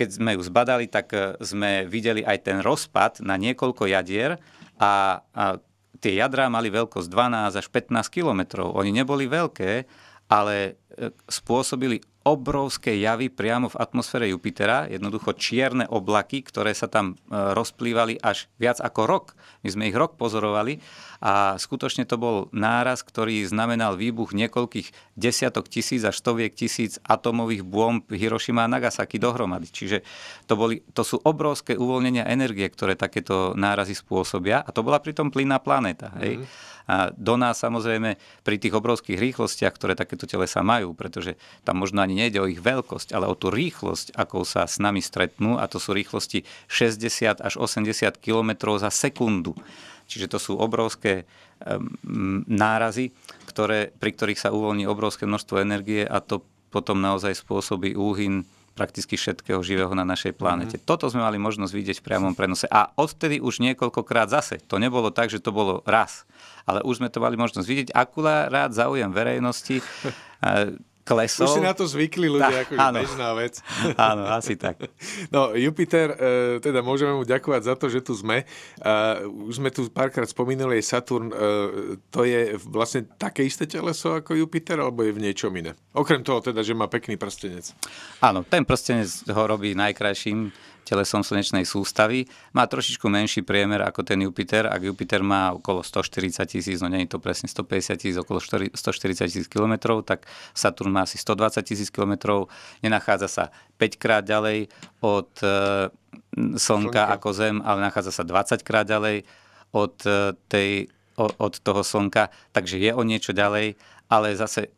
keď sme ju zbadali, tak e, sme videli aj ten rozpad na niekoľko jadier a, a tie jadrá mali veľkosť 12 až 15 kilometrov. Oni neboli veľké, ale e, spôsobili obrovské javy priamo v atmosfére Jupitera, jednoducho čierne oblaky, ktoré sa tam e, rozplývali až viac ako rok. My sme ich rok pozorovali a skutočne to bol náraz, ktorý znamenal výbuch niekoľkých desiatok tisíc až stoviek tisíc atomových bomb Hiroshima a Nagasaki dohromady. Čiže to, boli, to sú obrovské uvoľnenia energie, ktoré takéto nárazy spôsobia a to bola pritom plynná planéta. Mm-hmm. A do nás samozrejme pri tých obrovských rýchlostiach, ktoré takéto telesa majú, pretože tam možno ani nejde o ich veľkosť, ale o tú rýchlosť, akou sa s nami stretnú, a to sú rýchlosti 60 až 80 km za sekundu. Čiže to sú obrovské um, nárazy, ktoré, pri ktorých sa uvoľní obrovské množstvo energie a to potom naozaj spôsobí úhyn prakticky všetkého živého na našej planete. Mm-hmm. Toto sme mali možnosť vidieť v priamom prenose. A odtedy už niekoľkokrát zase. To nebolo tak, že to bolo raz. Ale už sme to mali možnosť vidieť. rád záujem verejnosti klesol. Už si na to zvykli ľudia, tá, akože áno. bežná vec. Áno, asi tak. No, Jupiter, e, teda môžeme mu ďakovať za to, že tu sme. E, už sme tu párkrát spomínali aj Saturn. E, to je vlastne také isté teleso ako Jupiter, alebo je v niečom iné? Okrem toho teda, že má pekný prstenec. Áno, ten prstenec ho robí najkrajším telesom slnečnej sústavy. Má trošičku menší priemer ako ten Jupiter. Ak Jupiter má okolo 140 tisíc, no nie je to presne 150 tisíc, okolo 140 tisíc kilometrov, tak Saturn má asi 120 tisíc kilometrov. Nenachádza sa 5 krát ďalej od e, Slnka, Slnka ako Zem, ale nachádza sa 20 krát ďalej od, e, tej, od toho Slnka. Takže je o niečo ďalej, ale zase e,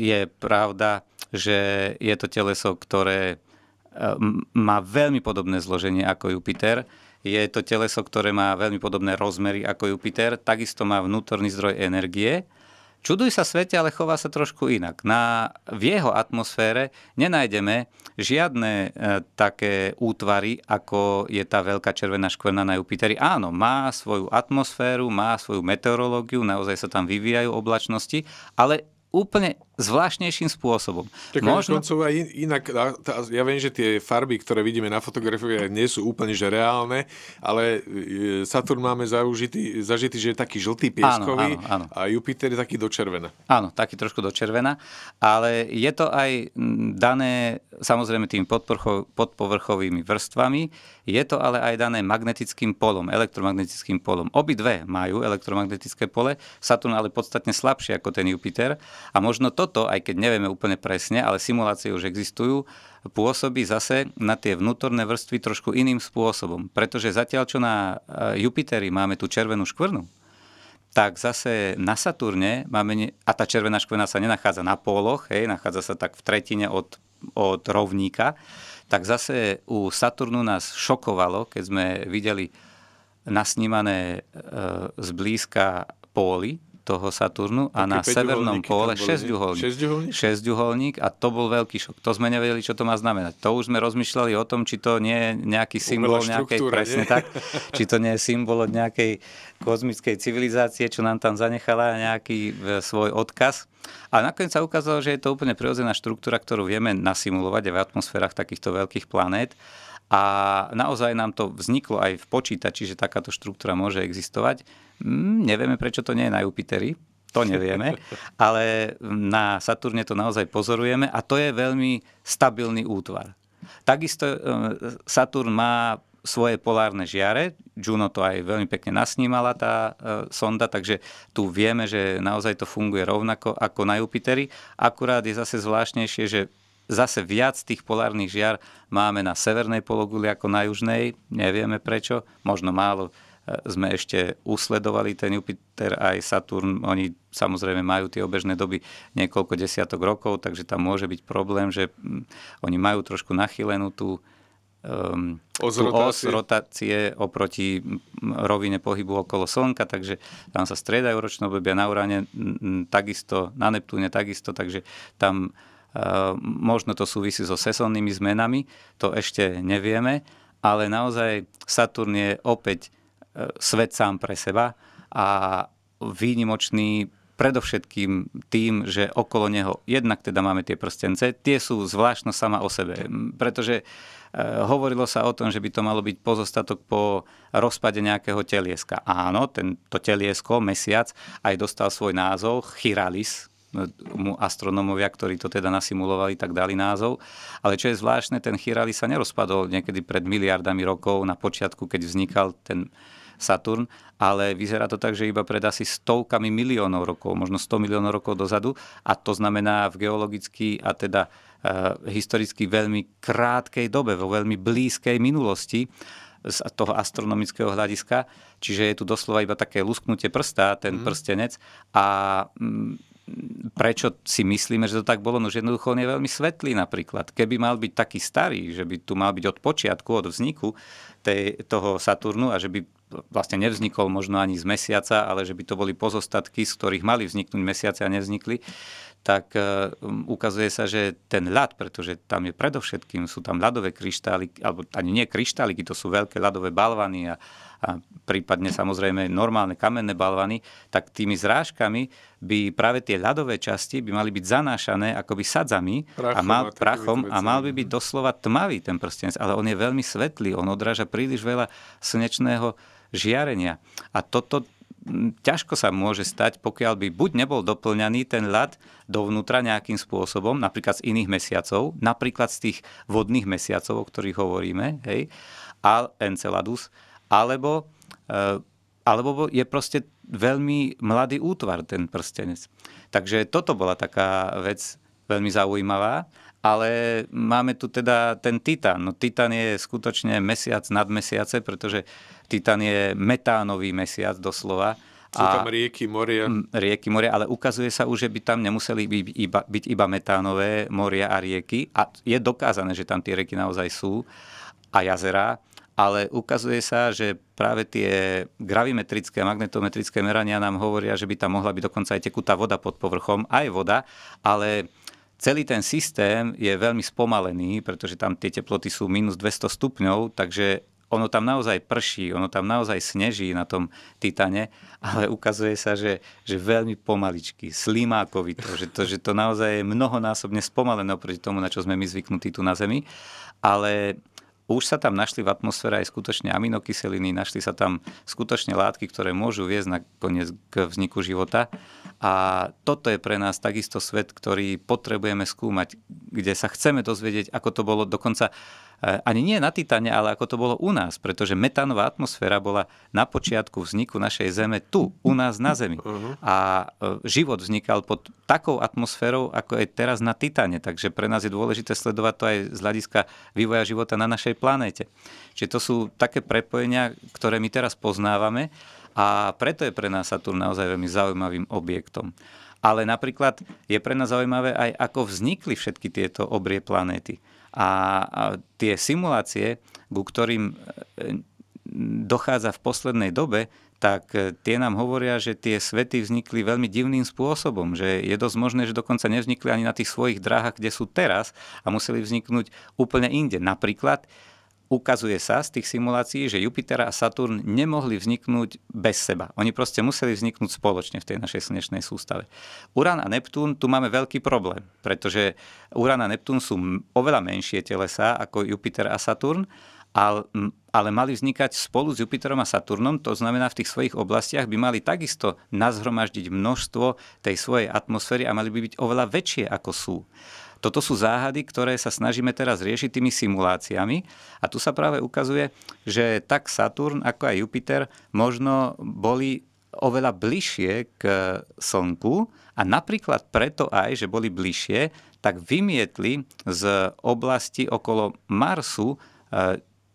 je pravda, že je to teleso, ktoré Ehm, má veľmi podobné zloženie ako Jupiter. Je to teleso, ktoré má veľmi podobné rozmery ako Jupiter, takisto má vnútorný zdroj energie. Čuduj sa svete, ale chová sa trošku inak. Na, v jeho atmosfére nenájdeme žiadne e, také útvary, ako je tá veľká červená škvrna na Jupiteri. Áno, má svoju atmosféru, má svoju meteorológiu, naozaj sa tam vyvíjajú oblačnosti, ale úplne zvláštnejším spôsobom. Tak Možno... koncov aj inak, ja viem, že tie farby, ktoré vidíme na fotografii, nie sú úplne že reálne, ale e, Saturn máme zaužitý, zažitý, že je taký žltý pieskový áno, áno, áno. a Jupiter je taký do Áno, taký trošku dočervená. ale je to aj dané samozrejme tými podpovrchovými vrstvami, je to ale aj dané magnetickým polom, elektromagnetickým polom. Obidve majú elektromagnetické pole, Saturn ale podstatne slabšie ako ten Jupiter a možno to toto, aj keď nevieme úplne presne, ale simulácie už existujú, pôsobí zase na tie vnútorné vrstvy trošku iným spôsobom. Pretože zatiaľ, čo na eh, Jupiteri máme tú červenú škvrnu, tak zase na Saturne máme, a tá červená škvrna sa nenachádza na póloch, hej, nachádza sa tak v tretine od, od rovníka, tak zase u Saturnu nás šokovalo, keď sme videli nasnímané e, zblízka póly, toho Saturnu a na severnom pole 6 uholník. 6 uholník a to bol veľký šok. To sme nevedeli, čo to má znamenať. To už sme rozmýšľali o tom, či to nie je nejaký symbol nejakej, presne nie? tak, či to nie je symbol od nejakej kozmickej civilizácie, čo nám tam zanechala nejaký e, svoj odkaz. A nakoniec sa ukázalo, že je to úplne prirodzená štruktúra, ktorú vieme nasimulovať aj v atmosférach takýchto veľkých planét. A naozaj nám to vzniklo aj v počítači, že takáto štruktúra môže existovať. Mm, nevieme, prečo to nie je na Jupiteri, to nevieme, ale na Saturne to naozaj pozorujeme a to je veľmi stabilný útvar. Takisto e, Saturn má svoje polárne žiare. Juno to aj veľmi pekne nasnímala tá e, sonda, takže tu vieme, že naozaj to funguje rovnako ako na Jupiteri. Akurát je zase zvláštnejšie, že zase viac tých polárnych žiar máme na severnej pologuli ako na južnej. Nevieme prečo, možno málo sme ešte usledovali ten Jupiter aj Saturn. Oni samozrejme majú tie obežné doby niekoľko desiatok rokov, takže tam môže byť problém, že mm, oni majú trošku nachylenú tú, um, os, rotácie. os rotácie oproti mm, rovine pohybu okolo Slnka, takže tam sa striedajú ročné obdobia na Uráne takisto, na Neptúne takisto, takže tam uh, možno to súvisí so sezónnymi zmenami, to ešte nevieme, ale naozaj Saturn je opäť svet sám pre seba a výnimočný predovšetkým tým, že okolo neho jednak teda máme tie prstence, tie sú zvláštno sama o sebe, pretože e, hovorilo sa o tom, že by to malo byť pozostatok po rozpade nejakého telieska. Áno, tento teliesko, mesiac, aj dostal svoj názov, Chiralis, e, mu astronómovia, ktorí to teda nasimulovali, tak dali názov. Ale čo je zvláštne, ten Chiralis sa nerozpadol niekedy pred miliardami rokov na počiatku, keď vznikal ten Saturn, ale vyzerá to tak, že iba pred asi stovkami miliónov rokov, možno 100 miliónov rokov dozadu a to znamená v geologicky a teda e, historicky veľmi krátkej dobe, vo veľmi blízkej minulosti z toho astronomického hľadiska. Čiže je tu doslova iba také lusknutie prsta, ten mm. prstenec. A mm, prečo si myslíme, že to tak bolo? No, že jednoducho on je veľmi svetlý napríklad. Keby mal byť taký starý, že by tu mal byť od počiatku, od vzniku tej, toho Saturnu a že by vlastne nevznikol možno ani z mesiaca, ale že by to boli pozostatky, z ktorých mali vzniknúť mesiace a nevznikli, tak e, ukazuje sa, že ten ľad, pretože tam je predovšetkým, sú tam ľadové kryštály, alebo ani nie kryštály, to sú veľké ľadové balvany a, a prípadne samozrejme normálne kamenné balvany, tak tými zrážkami by práve tie ľadové časti by mali byť zanášané akoby sadzami prachom, a mal, a prachom a mal by byť doslova tmavý ten prstenec, ale on je veľmi svetlý, on odráža príliš veľa slnečného žiarenia. A toto ťažko sa môže stať, pokiaľ by buď nebol doplňaný ten ľad dovnútra nejakým spôsobom, napríklad z iných mesiacov, napríklad z tých vodných mesiacov, o ktorých hovoríme, hej, al Enceladus, alebo, e, alebo je proste veľmi mladý útvar ten prstenec. Takže toto bola taká vec veľmi zaujímavá, ale máme tu teda ten titan. No Titan je skutočne mesiac nad mesiace, pretože Titan je metánový mesiac doslova. Sú tam rieky, moria. Rieky, moria, ale ukazuje sa už, že by tam nemuseli byť iba, byť iba metánové moria a rieky. A je dokázané, že tam tie rieky naozaj sú a jazera, ale ukazuje sa, že práve tie gravimetrické a magnetometrické merania nám hovoria, že by tam mohla byť dokonca aj tekutá voda pod povrchom, aj voda, ale celý ten systém je veľmi spomalený, pretože tam tie teploty sú minus 200 stupňov, takže ono tam naozaj prší, ono tam naozaj sneží na tom Titane, ale ukazuje sa, že, že veľmi pomaličky, slimákovito, že to, že to naozaj je mnohonásobne spomalené oproti tomu, na čo sme my zvyknutí tu na Zemi. Ale už sa tam našli v atmosfére aj skutočne aminokyseliny, našli sa tam skutočne látky, ktoré môžu viesť nakoniec k vzniku života. A toto je pre nás takisto svet, ktorý potrebujeme skúmať, kde sa chceme dozvedieť, ako to bolo dokonca eh, ani nie na Titane, ale ako to bolo u nás, pretože metánová atmosféra bola na počiatku vzniku našej Zeme tu, u nás na Zemi. Uh-huh. A eh, život vznikal pod takou atmosférou, ako je teraz na Titane. Takže pre nás je dôležité sledovať to aj z hľadiska vývoja života na našej planéte. Čiže to sú také prepojenia, ktoré my teraz poznávame a preto je pre nás Saturn naozaj veľmi zaujímavým objektom. Ale napríklad je pre nás zaujímavé aj, ako vznikli všetky tieto obrie planéty. A tie simulácie, ku ktorým e, dochádza v poslednej dobe, tak e, tie nám hovoria, že tie svety vznikli veľmi divným spôsobom, že je dosť možné, že dokonca nevznikli ani na tých svojich dráhach, kde sú teraz a museli vzniknúť úplne inde. Napríklad ukazuje sa z tých simulácií, že Jupiter a Saturn nemohli vzniknúť bez seba. Oni proste museli vzniknúť spoločne v tej našej slnečnej sústave. Uran a Neptún, tu máme veľký problém, pretože Uran a Neptún sú oveľa menšie telesa ako Jupiter a Saturn, ale, ale mali vznikať spolu s Jupiterom a Saturnom, to znamená v tých svojich oblastiach by mali takisto nazhromaždiť množstvo tej svojej atmosféry a mali by byť oveľa väčšie ako sú toto sú záhady, ktoré sa snažíme teraz riešiť tými simuláciami. A tu sa práve ukazuje, že tak Saturn ako aj Jupiter možno boli oveľa bližšie k Slnku a napríklad preto aj, že boli bližšie, tak vymietli z oblasti okolo Marsu e,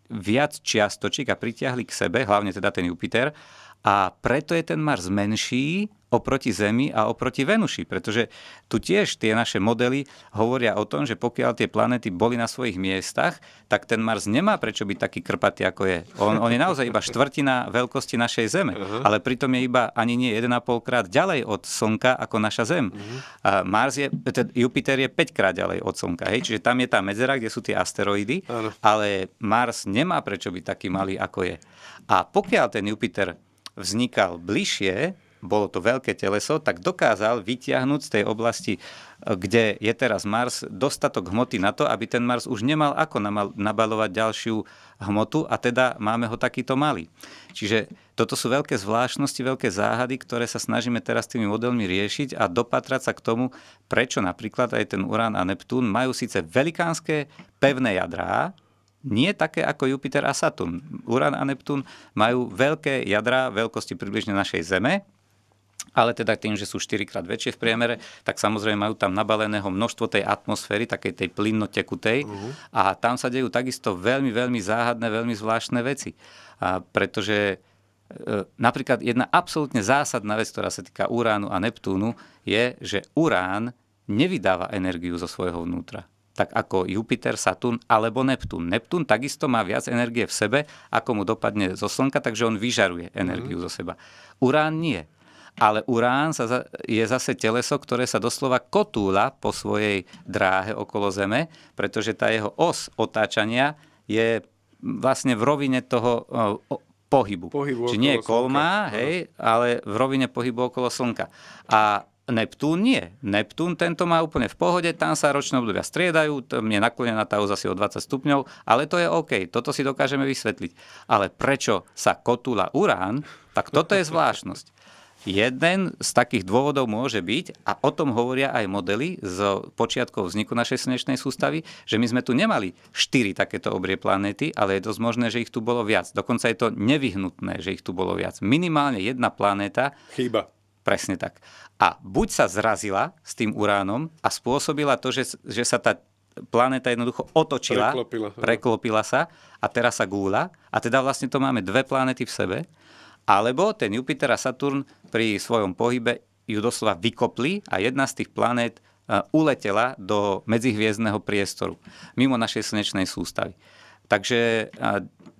viac čiastočiek a pritiahli k sebe, hlavne teda ten Jupiter. A preto je ten Mars menší oproti Zemi a oproti Venuši. Pretože tu tiež tie naše modely hovoria o tom, že pokiaľ tie planéty boli na svojich miestach, tak ten Mars nemá prečo byť taký krpatý, ako je. On, on je naozaj iba štvrtina veľkosti našej Zeme, uh-huh. ale pritom je iba ani nie 1,5 krát ďalej od Slnka ako naša Zem. Uh-huh. A Mars je, teda Jupiter je 5 krát ďalej od Slnka. Hej? Čiže tam je tá medzera, kde sú tie asteroidy, uh-huh. ale Mars nemá prečo byť taký malý, ako je. A pokiaľ ten Jupiter vznikal bližšie, bolo to veľké teleso, tak dokázal vytiahnuť z tej oblasti, eh, kde je teraz Mars, dostatok hmoty na to, aby ten Mars už nemal ako nabalovať ďalšiu hmotu a teda máme ho takýto malý. Čiže toto sú veľké zvláštnosti, veľké záhady, ktoré sa snažíme teraz tými modelmi riešiť a dopatrať sa k tomu, prečo napríklad aj ten Urán a Neptún majú síce velikánske pevné jadrá, nie také ako Jupiter a Saturn. Uran a Neptún majú veľké jadrá veľkosti približne našej Zeme, ale teda tým, že sú 4 krát väčšie v priemere, tak samozrejme majú tam nabaleného množstvo tej atmosféry, takej tej plynnote uh-huh. Mhm. a tam sa dejú takisto veľmi, veľmi záhadné, veľmi zvláštne veci. A pretože e, napríklad jedna absolútne zásadná vec, ktorá sa týka uránu a Neptúnu, je, že urán nevydáva energiu zo svojho vnútra tak ako Jupiter, Saturn alebo Neptún. Neptún takisto má viac energie v sebe, ako mu dopadne zo Slnka, takže on vyžaruje mhm. energiu mm. zo seba. Urán nie ale Urán sa, je zase teleso, ktoré sa doslova kotúla po svojej dráhe okolo Zeme, pretože tá jeho os otáčania je vlastne v rovine toho pohybu. pohybu Čiže nie je kolma, hej, ale v rovine pohybu okolo Slnka. A Neptún nie. Neptún tento má úplne v pohode, tam sa ročné obdobia striedajú, tam je naklonená tá asi o 20 stupňov, ale to je OK, toto si dokážeme vysvetliť. Ale prečo sa kotula Urán, tak toto je zvláštnosť. Jeden z takých dôvodov môže byť, a o tom hovoria aj modely z počiatkov vzniku našej slnečnej sústavy, že my sme tu nemali štyri takéto obrie planéty, ale je dosť možné, že ich tu bolo viac. Dokonca je to nevyhnutné, že ich tu bolo viac. Minimálne jedna planéta. Chýba. Presne tak. A buď sa zrazila s tým uránom a spôsobila to, že, že sa tá planéta jednoducho otočila, preklopila, preklopila sa a teraz sa gúla. A teda vlastne to máme dve planéty v sebe. Alebo ten Jupiter a Saturn pri svojom pohybe ju doslova vykopli a jedna z tých planét e, uletela do medzihviezdného priestoru, mimo našej slnečnej sústavy. Takže e,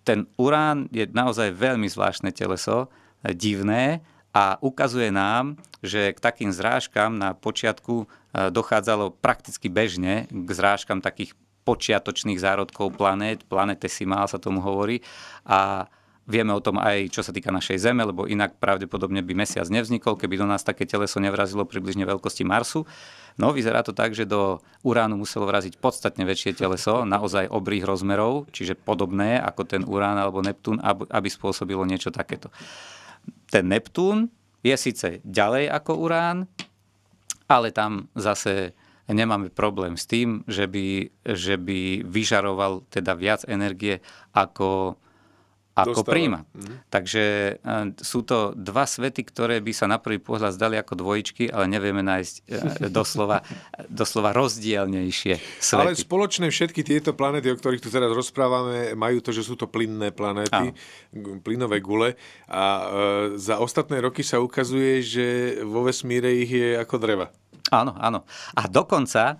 ten Urán je naozaj veľmi zvláštne teleso, e, divné a ukazuje nám, že k takým zrážkam na počiatku dochádzalo prakticky bežne k zrážkam takých počiatočných zárodkov planét, planetesimál sa tomu hovorí. A Vieme o tom aj, čo sa týka našej Zeme, lebo inak pravdepodobne by mesiac nevznikol, keby do nás také teleso nevrazilo približne veľkosti Marsu. No vyzerá to tak, že do uránu muselo vraziť podstatne väčšie teleso, naozaj obrých rozmerov, čiže podobné ako ten urán alebo Neptún, aby spôsobilo niečo takéto. Ten Neptún je síce ďalej ako urán, ale tam zase nemáme problém s tým, že by, že by vyžaroval teda viac energie ako ako príjma. Mm-hmm. Takže e, sú to dva svety, ktoré by sa na prvý pohľad zdali ako dvojičky, ale nevieme nájsť e, doslova, doslova rozdielnejšie svety. Ale spoločné všetky tieto planéty, o ktorých tu teraz rozprávame, majú to, že sú to plynné planéty, Aho. plynové gule a e, za ostatné roky sa ukazuje, že vo vesmíre ich je ako dreva. Áno, áno. A dokonca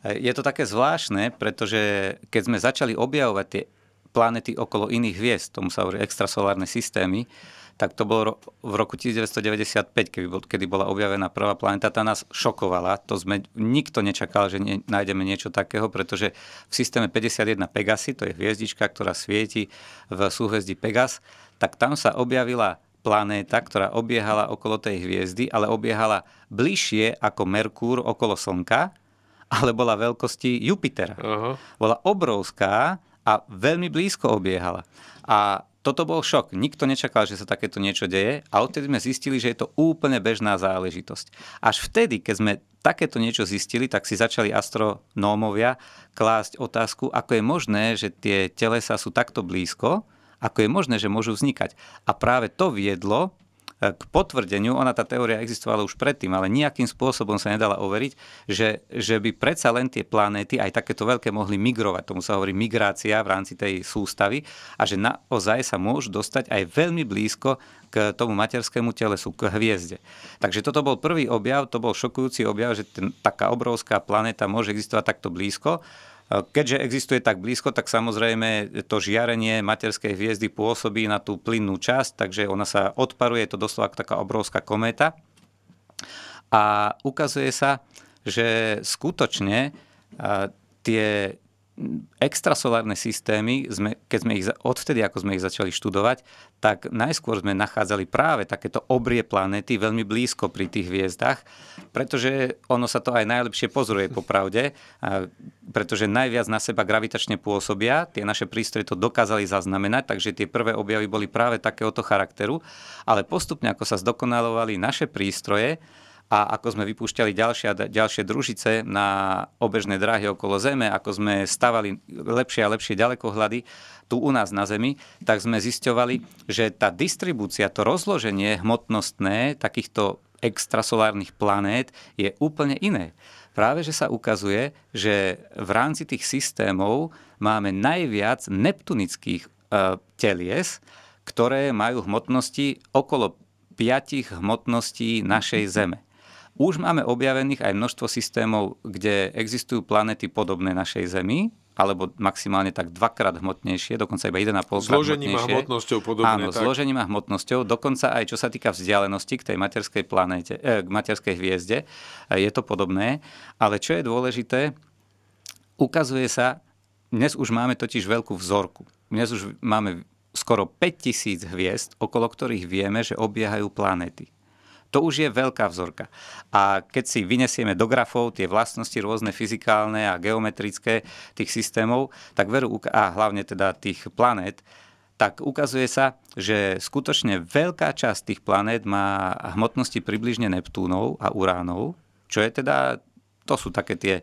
e, je to také zvláštne, pretože keď sme začali objavovať tie planety okolo iných hviezd, tomu sa hovorí extrasolárne systémy, tak to bolo v roku 1995, kedy, bola objavená prvá planeta. Tá nás šokovala. To sme, nikto nečakal, že ne, nájdeme niečo takého, pretože v systéme 51 Pegasy, to je hviezdička, ktorá svieti v súhvezdí Pegas, tak tam sa objavila planéta, ktorá obiehala okolo tej hviezdy, ale obiehala bližšie ako Merkúr okolo Slnka, ale bola veľkosti Jupitera. Uh-huh. Bola obrovská a veľmi blízko obiehala. A toto bol šok. Nikto nečakal, že sa takéto niečo deje a odtedy sme zistili, že je to úplne bežná záležitosť. Až vtedy, keď sme takéto niečo zistili, tak si začali astronómovia klásť otázku, ako je možné, že tie telesa sú takto blízko, ako je možné, že môžu vznikať. A práve to viedlo E, k potvrdeniu, ona tá teória existovala už predtým, ale nejakým spôsobom sa nedala overiť, že, že by predsa len tie planéty, aj takéto veľké, mohli migrovať. Tomu sa hovorí migrácia v rámci tej sústavy a že naozaj sa môžu dostať aj veľmi blízko k tomu materskému telesu, k hviezde. Takže toto bol prvý objav, to bol šokujúci objav, že ten, taká obrovská planéta môže existovať takto blízko. Keďže existuje tak blízko, tak samozrejme to žiarenie materskej hviezdy pôsobí na tú plynnú časť, takže ona sa odparuje, je to doslova taká obrovská kométa. A ukazuje sa, že skutočne tie extrasolárne systémy, sme, keď sme ich, odvtedy, ako sme ich začali študovať, tak najskôr sme nachádzali práve takéto obrie planéty veľmi blízko pri tých hviezdach, pretože ono sa to aj najlepšie pozoruje popravde, pretože najviac na seba gravitačne pôsobia, tie naše prístroje to dokázali zaznamenať, takže tie prvé objavy boli práve takéhoto charakteru, ale postupne, ako sa zdokonalovali naše prístroje, a ako sme vypúšťali ďalšie, ďalšie družice na obežné dráhy okolo Zeme, ako sme stavali lepšie a lepšie ďalekohľady tu u nás na Zemi, tak sme zisťovali, že tá distribúcia, to rozloženie hmotnostné takýchto extrasolárnych planét je úplne iné. Práve že sa ukazuje, že v rámci tých systémov máme najviac neptunických e, telies, ktoré majú hmotnosti okolo 5 hmotností našej Zeme. Už máme objavených aj množstvo systémov, kde existujú planety podobné našej Zemi, alebo maximálne tak dvakrát hmotnejšie, dokonca iba 1,5 krát Zložením a hmotnosťou podobne. Áno, tak. zložením a hmotnosťou, dokonca aj čo sa týka vzdialenosti k tej materskej, planete, eh, k materskej hviezde, eh, je to podobné. Ale čo je dôležité, ukazuje sa, dnes už máme totiž veľkú vzorku. Dnes už máme skoro 5000 hviezd, okolo ktorých vieme, že obiehajú planéty to už je veľká vzorka. A keď si vynesieme do grafov tie vlastnosti rôzne fyzikálne a geometrické tých systémov, tak veru, a hlavne teda tých planét, tak ukazuje sa, že skutočne veľká časť tých planét má hmotnosti približne Neptúnov a Uránov, čo je teda to sú také tie e,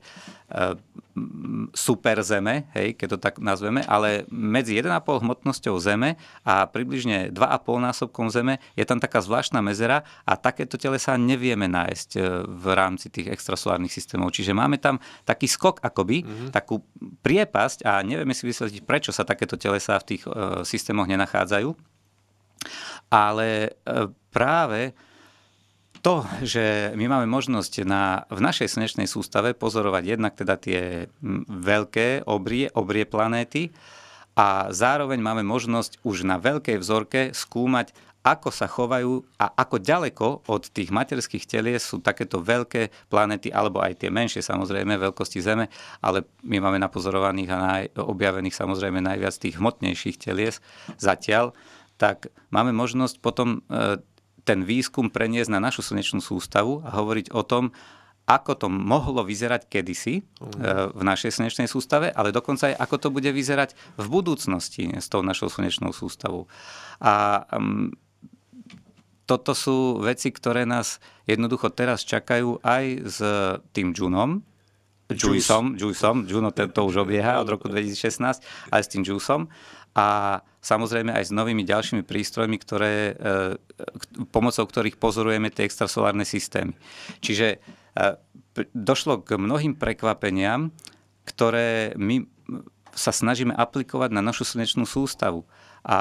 super zeme, hej, keď to tak nazveme, ale medzi 1,5 hmotnosťou zeme a približne 2,5 násobkom zeme je tam taká zvláštna mezera a takéto telesa nevieme nájsť e, v rámci tých extrasolárnych systémov. Čiže máme tam taký skok akoby, mm-hmm. takú priepasť a nevieme si vysvetliť, prečo sa takéto telesa v tých uh, systémoch nenachádzajú. Ale uh, práve to, že my máme možnosť na, v našej slnečnej sústave pozorovať jednak teda tie veľké obrie, obrie planéty a zároveň máme možnosť už na veľkej vzorke skúmať, ako sa chovajú a ako ďaleko od tých materských telies sú takéto veľké planéty, alebo aj tie menšie samozrejme veľkosti Zeme, ale my máme napozorovaných a naj, objavených samozrejme najviac tých hmotnejších telies zatiaľ, tak máme možnosť potom e, ten výskum preniesť na našu slnečnú sústavu a hovoriť o tom, ako to mohlo vyzerať kedysi mm. e, v našej slnečnej sústave, ale dokonca aj ako to bude vyzerať v budúcnosti s tou našou slnečnou sústavou. A mm, toto sú veci, ktoré nás jednoducho teraz čakajú aj s tým Junom, Juiceom, Juiceom, Juno to už obieha od roku 2016, mm. aj s tým Juiceom a samozrejme aj s novými ďalšími prístrojmi, ktoré, e, pomocou ktorých pozorujeme tie extrasolárne systémy. Čiže e, došlo k mnohým prekvapeniam, ktoré my sa snažíme aplikovať na našu slnečnú sústavu. A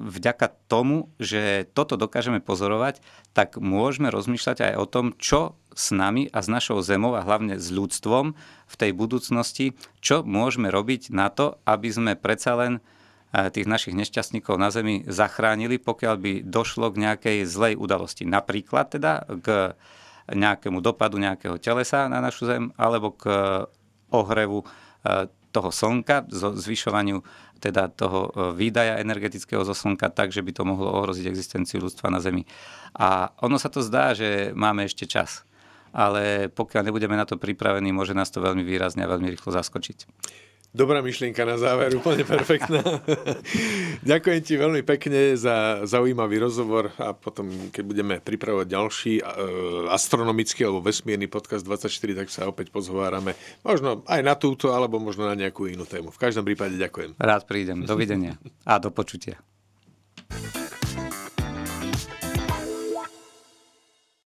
vďaka tomu, že toto dokážeme pozorovať, tak môžeme rozmýšľať aj o tom, čo s nami a s našou zemou a hlavne s ľudstvom v tej budúcnosti, čo môžeme robiť na to, aby sme predsa len uh, E, tých našich nešťastníkov na Zemi zachránili, pokiaľ by došlo k nejakej zlej udalosti. Napríklad teda k nejakému dopadu nejakého telesa na našu Zem alebo k e, ohrevu e, toho slnka, zvyšovaniu teda toho výdaja energetického zo slnka tak, že by to mohlo ohroziť existenciu ľudstva na Zemi. A ono sa to zdá, že máme ešte čas. Ale pokiaľ nebudeme na to pripravení, môže nás to veľmi výrazne a veľmi rýchlo zaskočiť. Dobrá myšlienka na záver, úplne perfektná. Ďakujem ti veľmi pekne za zaujímavý rozhovor a potom, keď budeme pripravovať ďalší e, astronomický alebo vesmírny podcast 24, tak sa opäť pozhovárame. Možno aj na túto, alebo možno na nejakú inú tému. V každom prípade ďakujem. Rád prídem. Dovidenia a do počutia.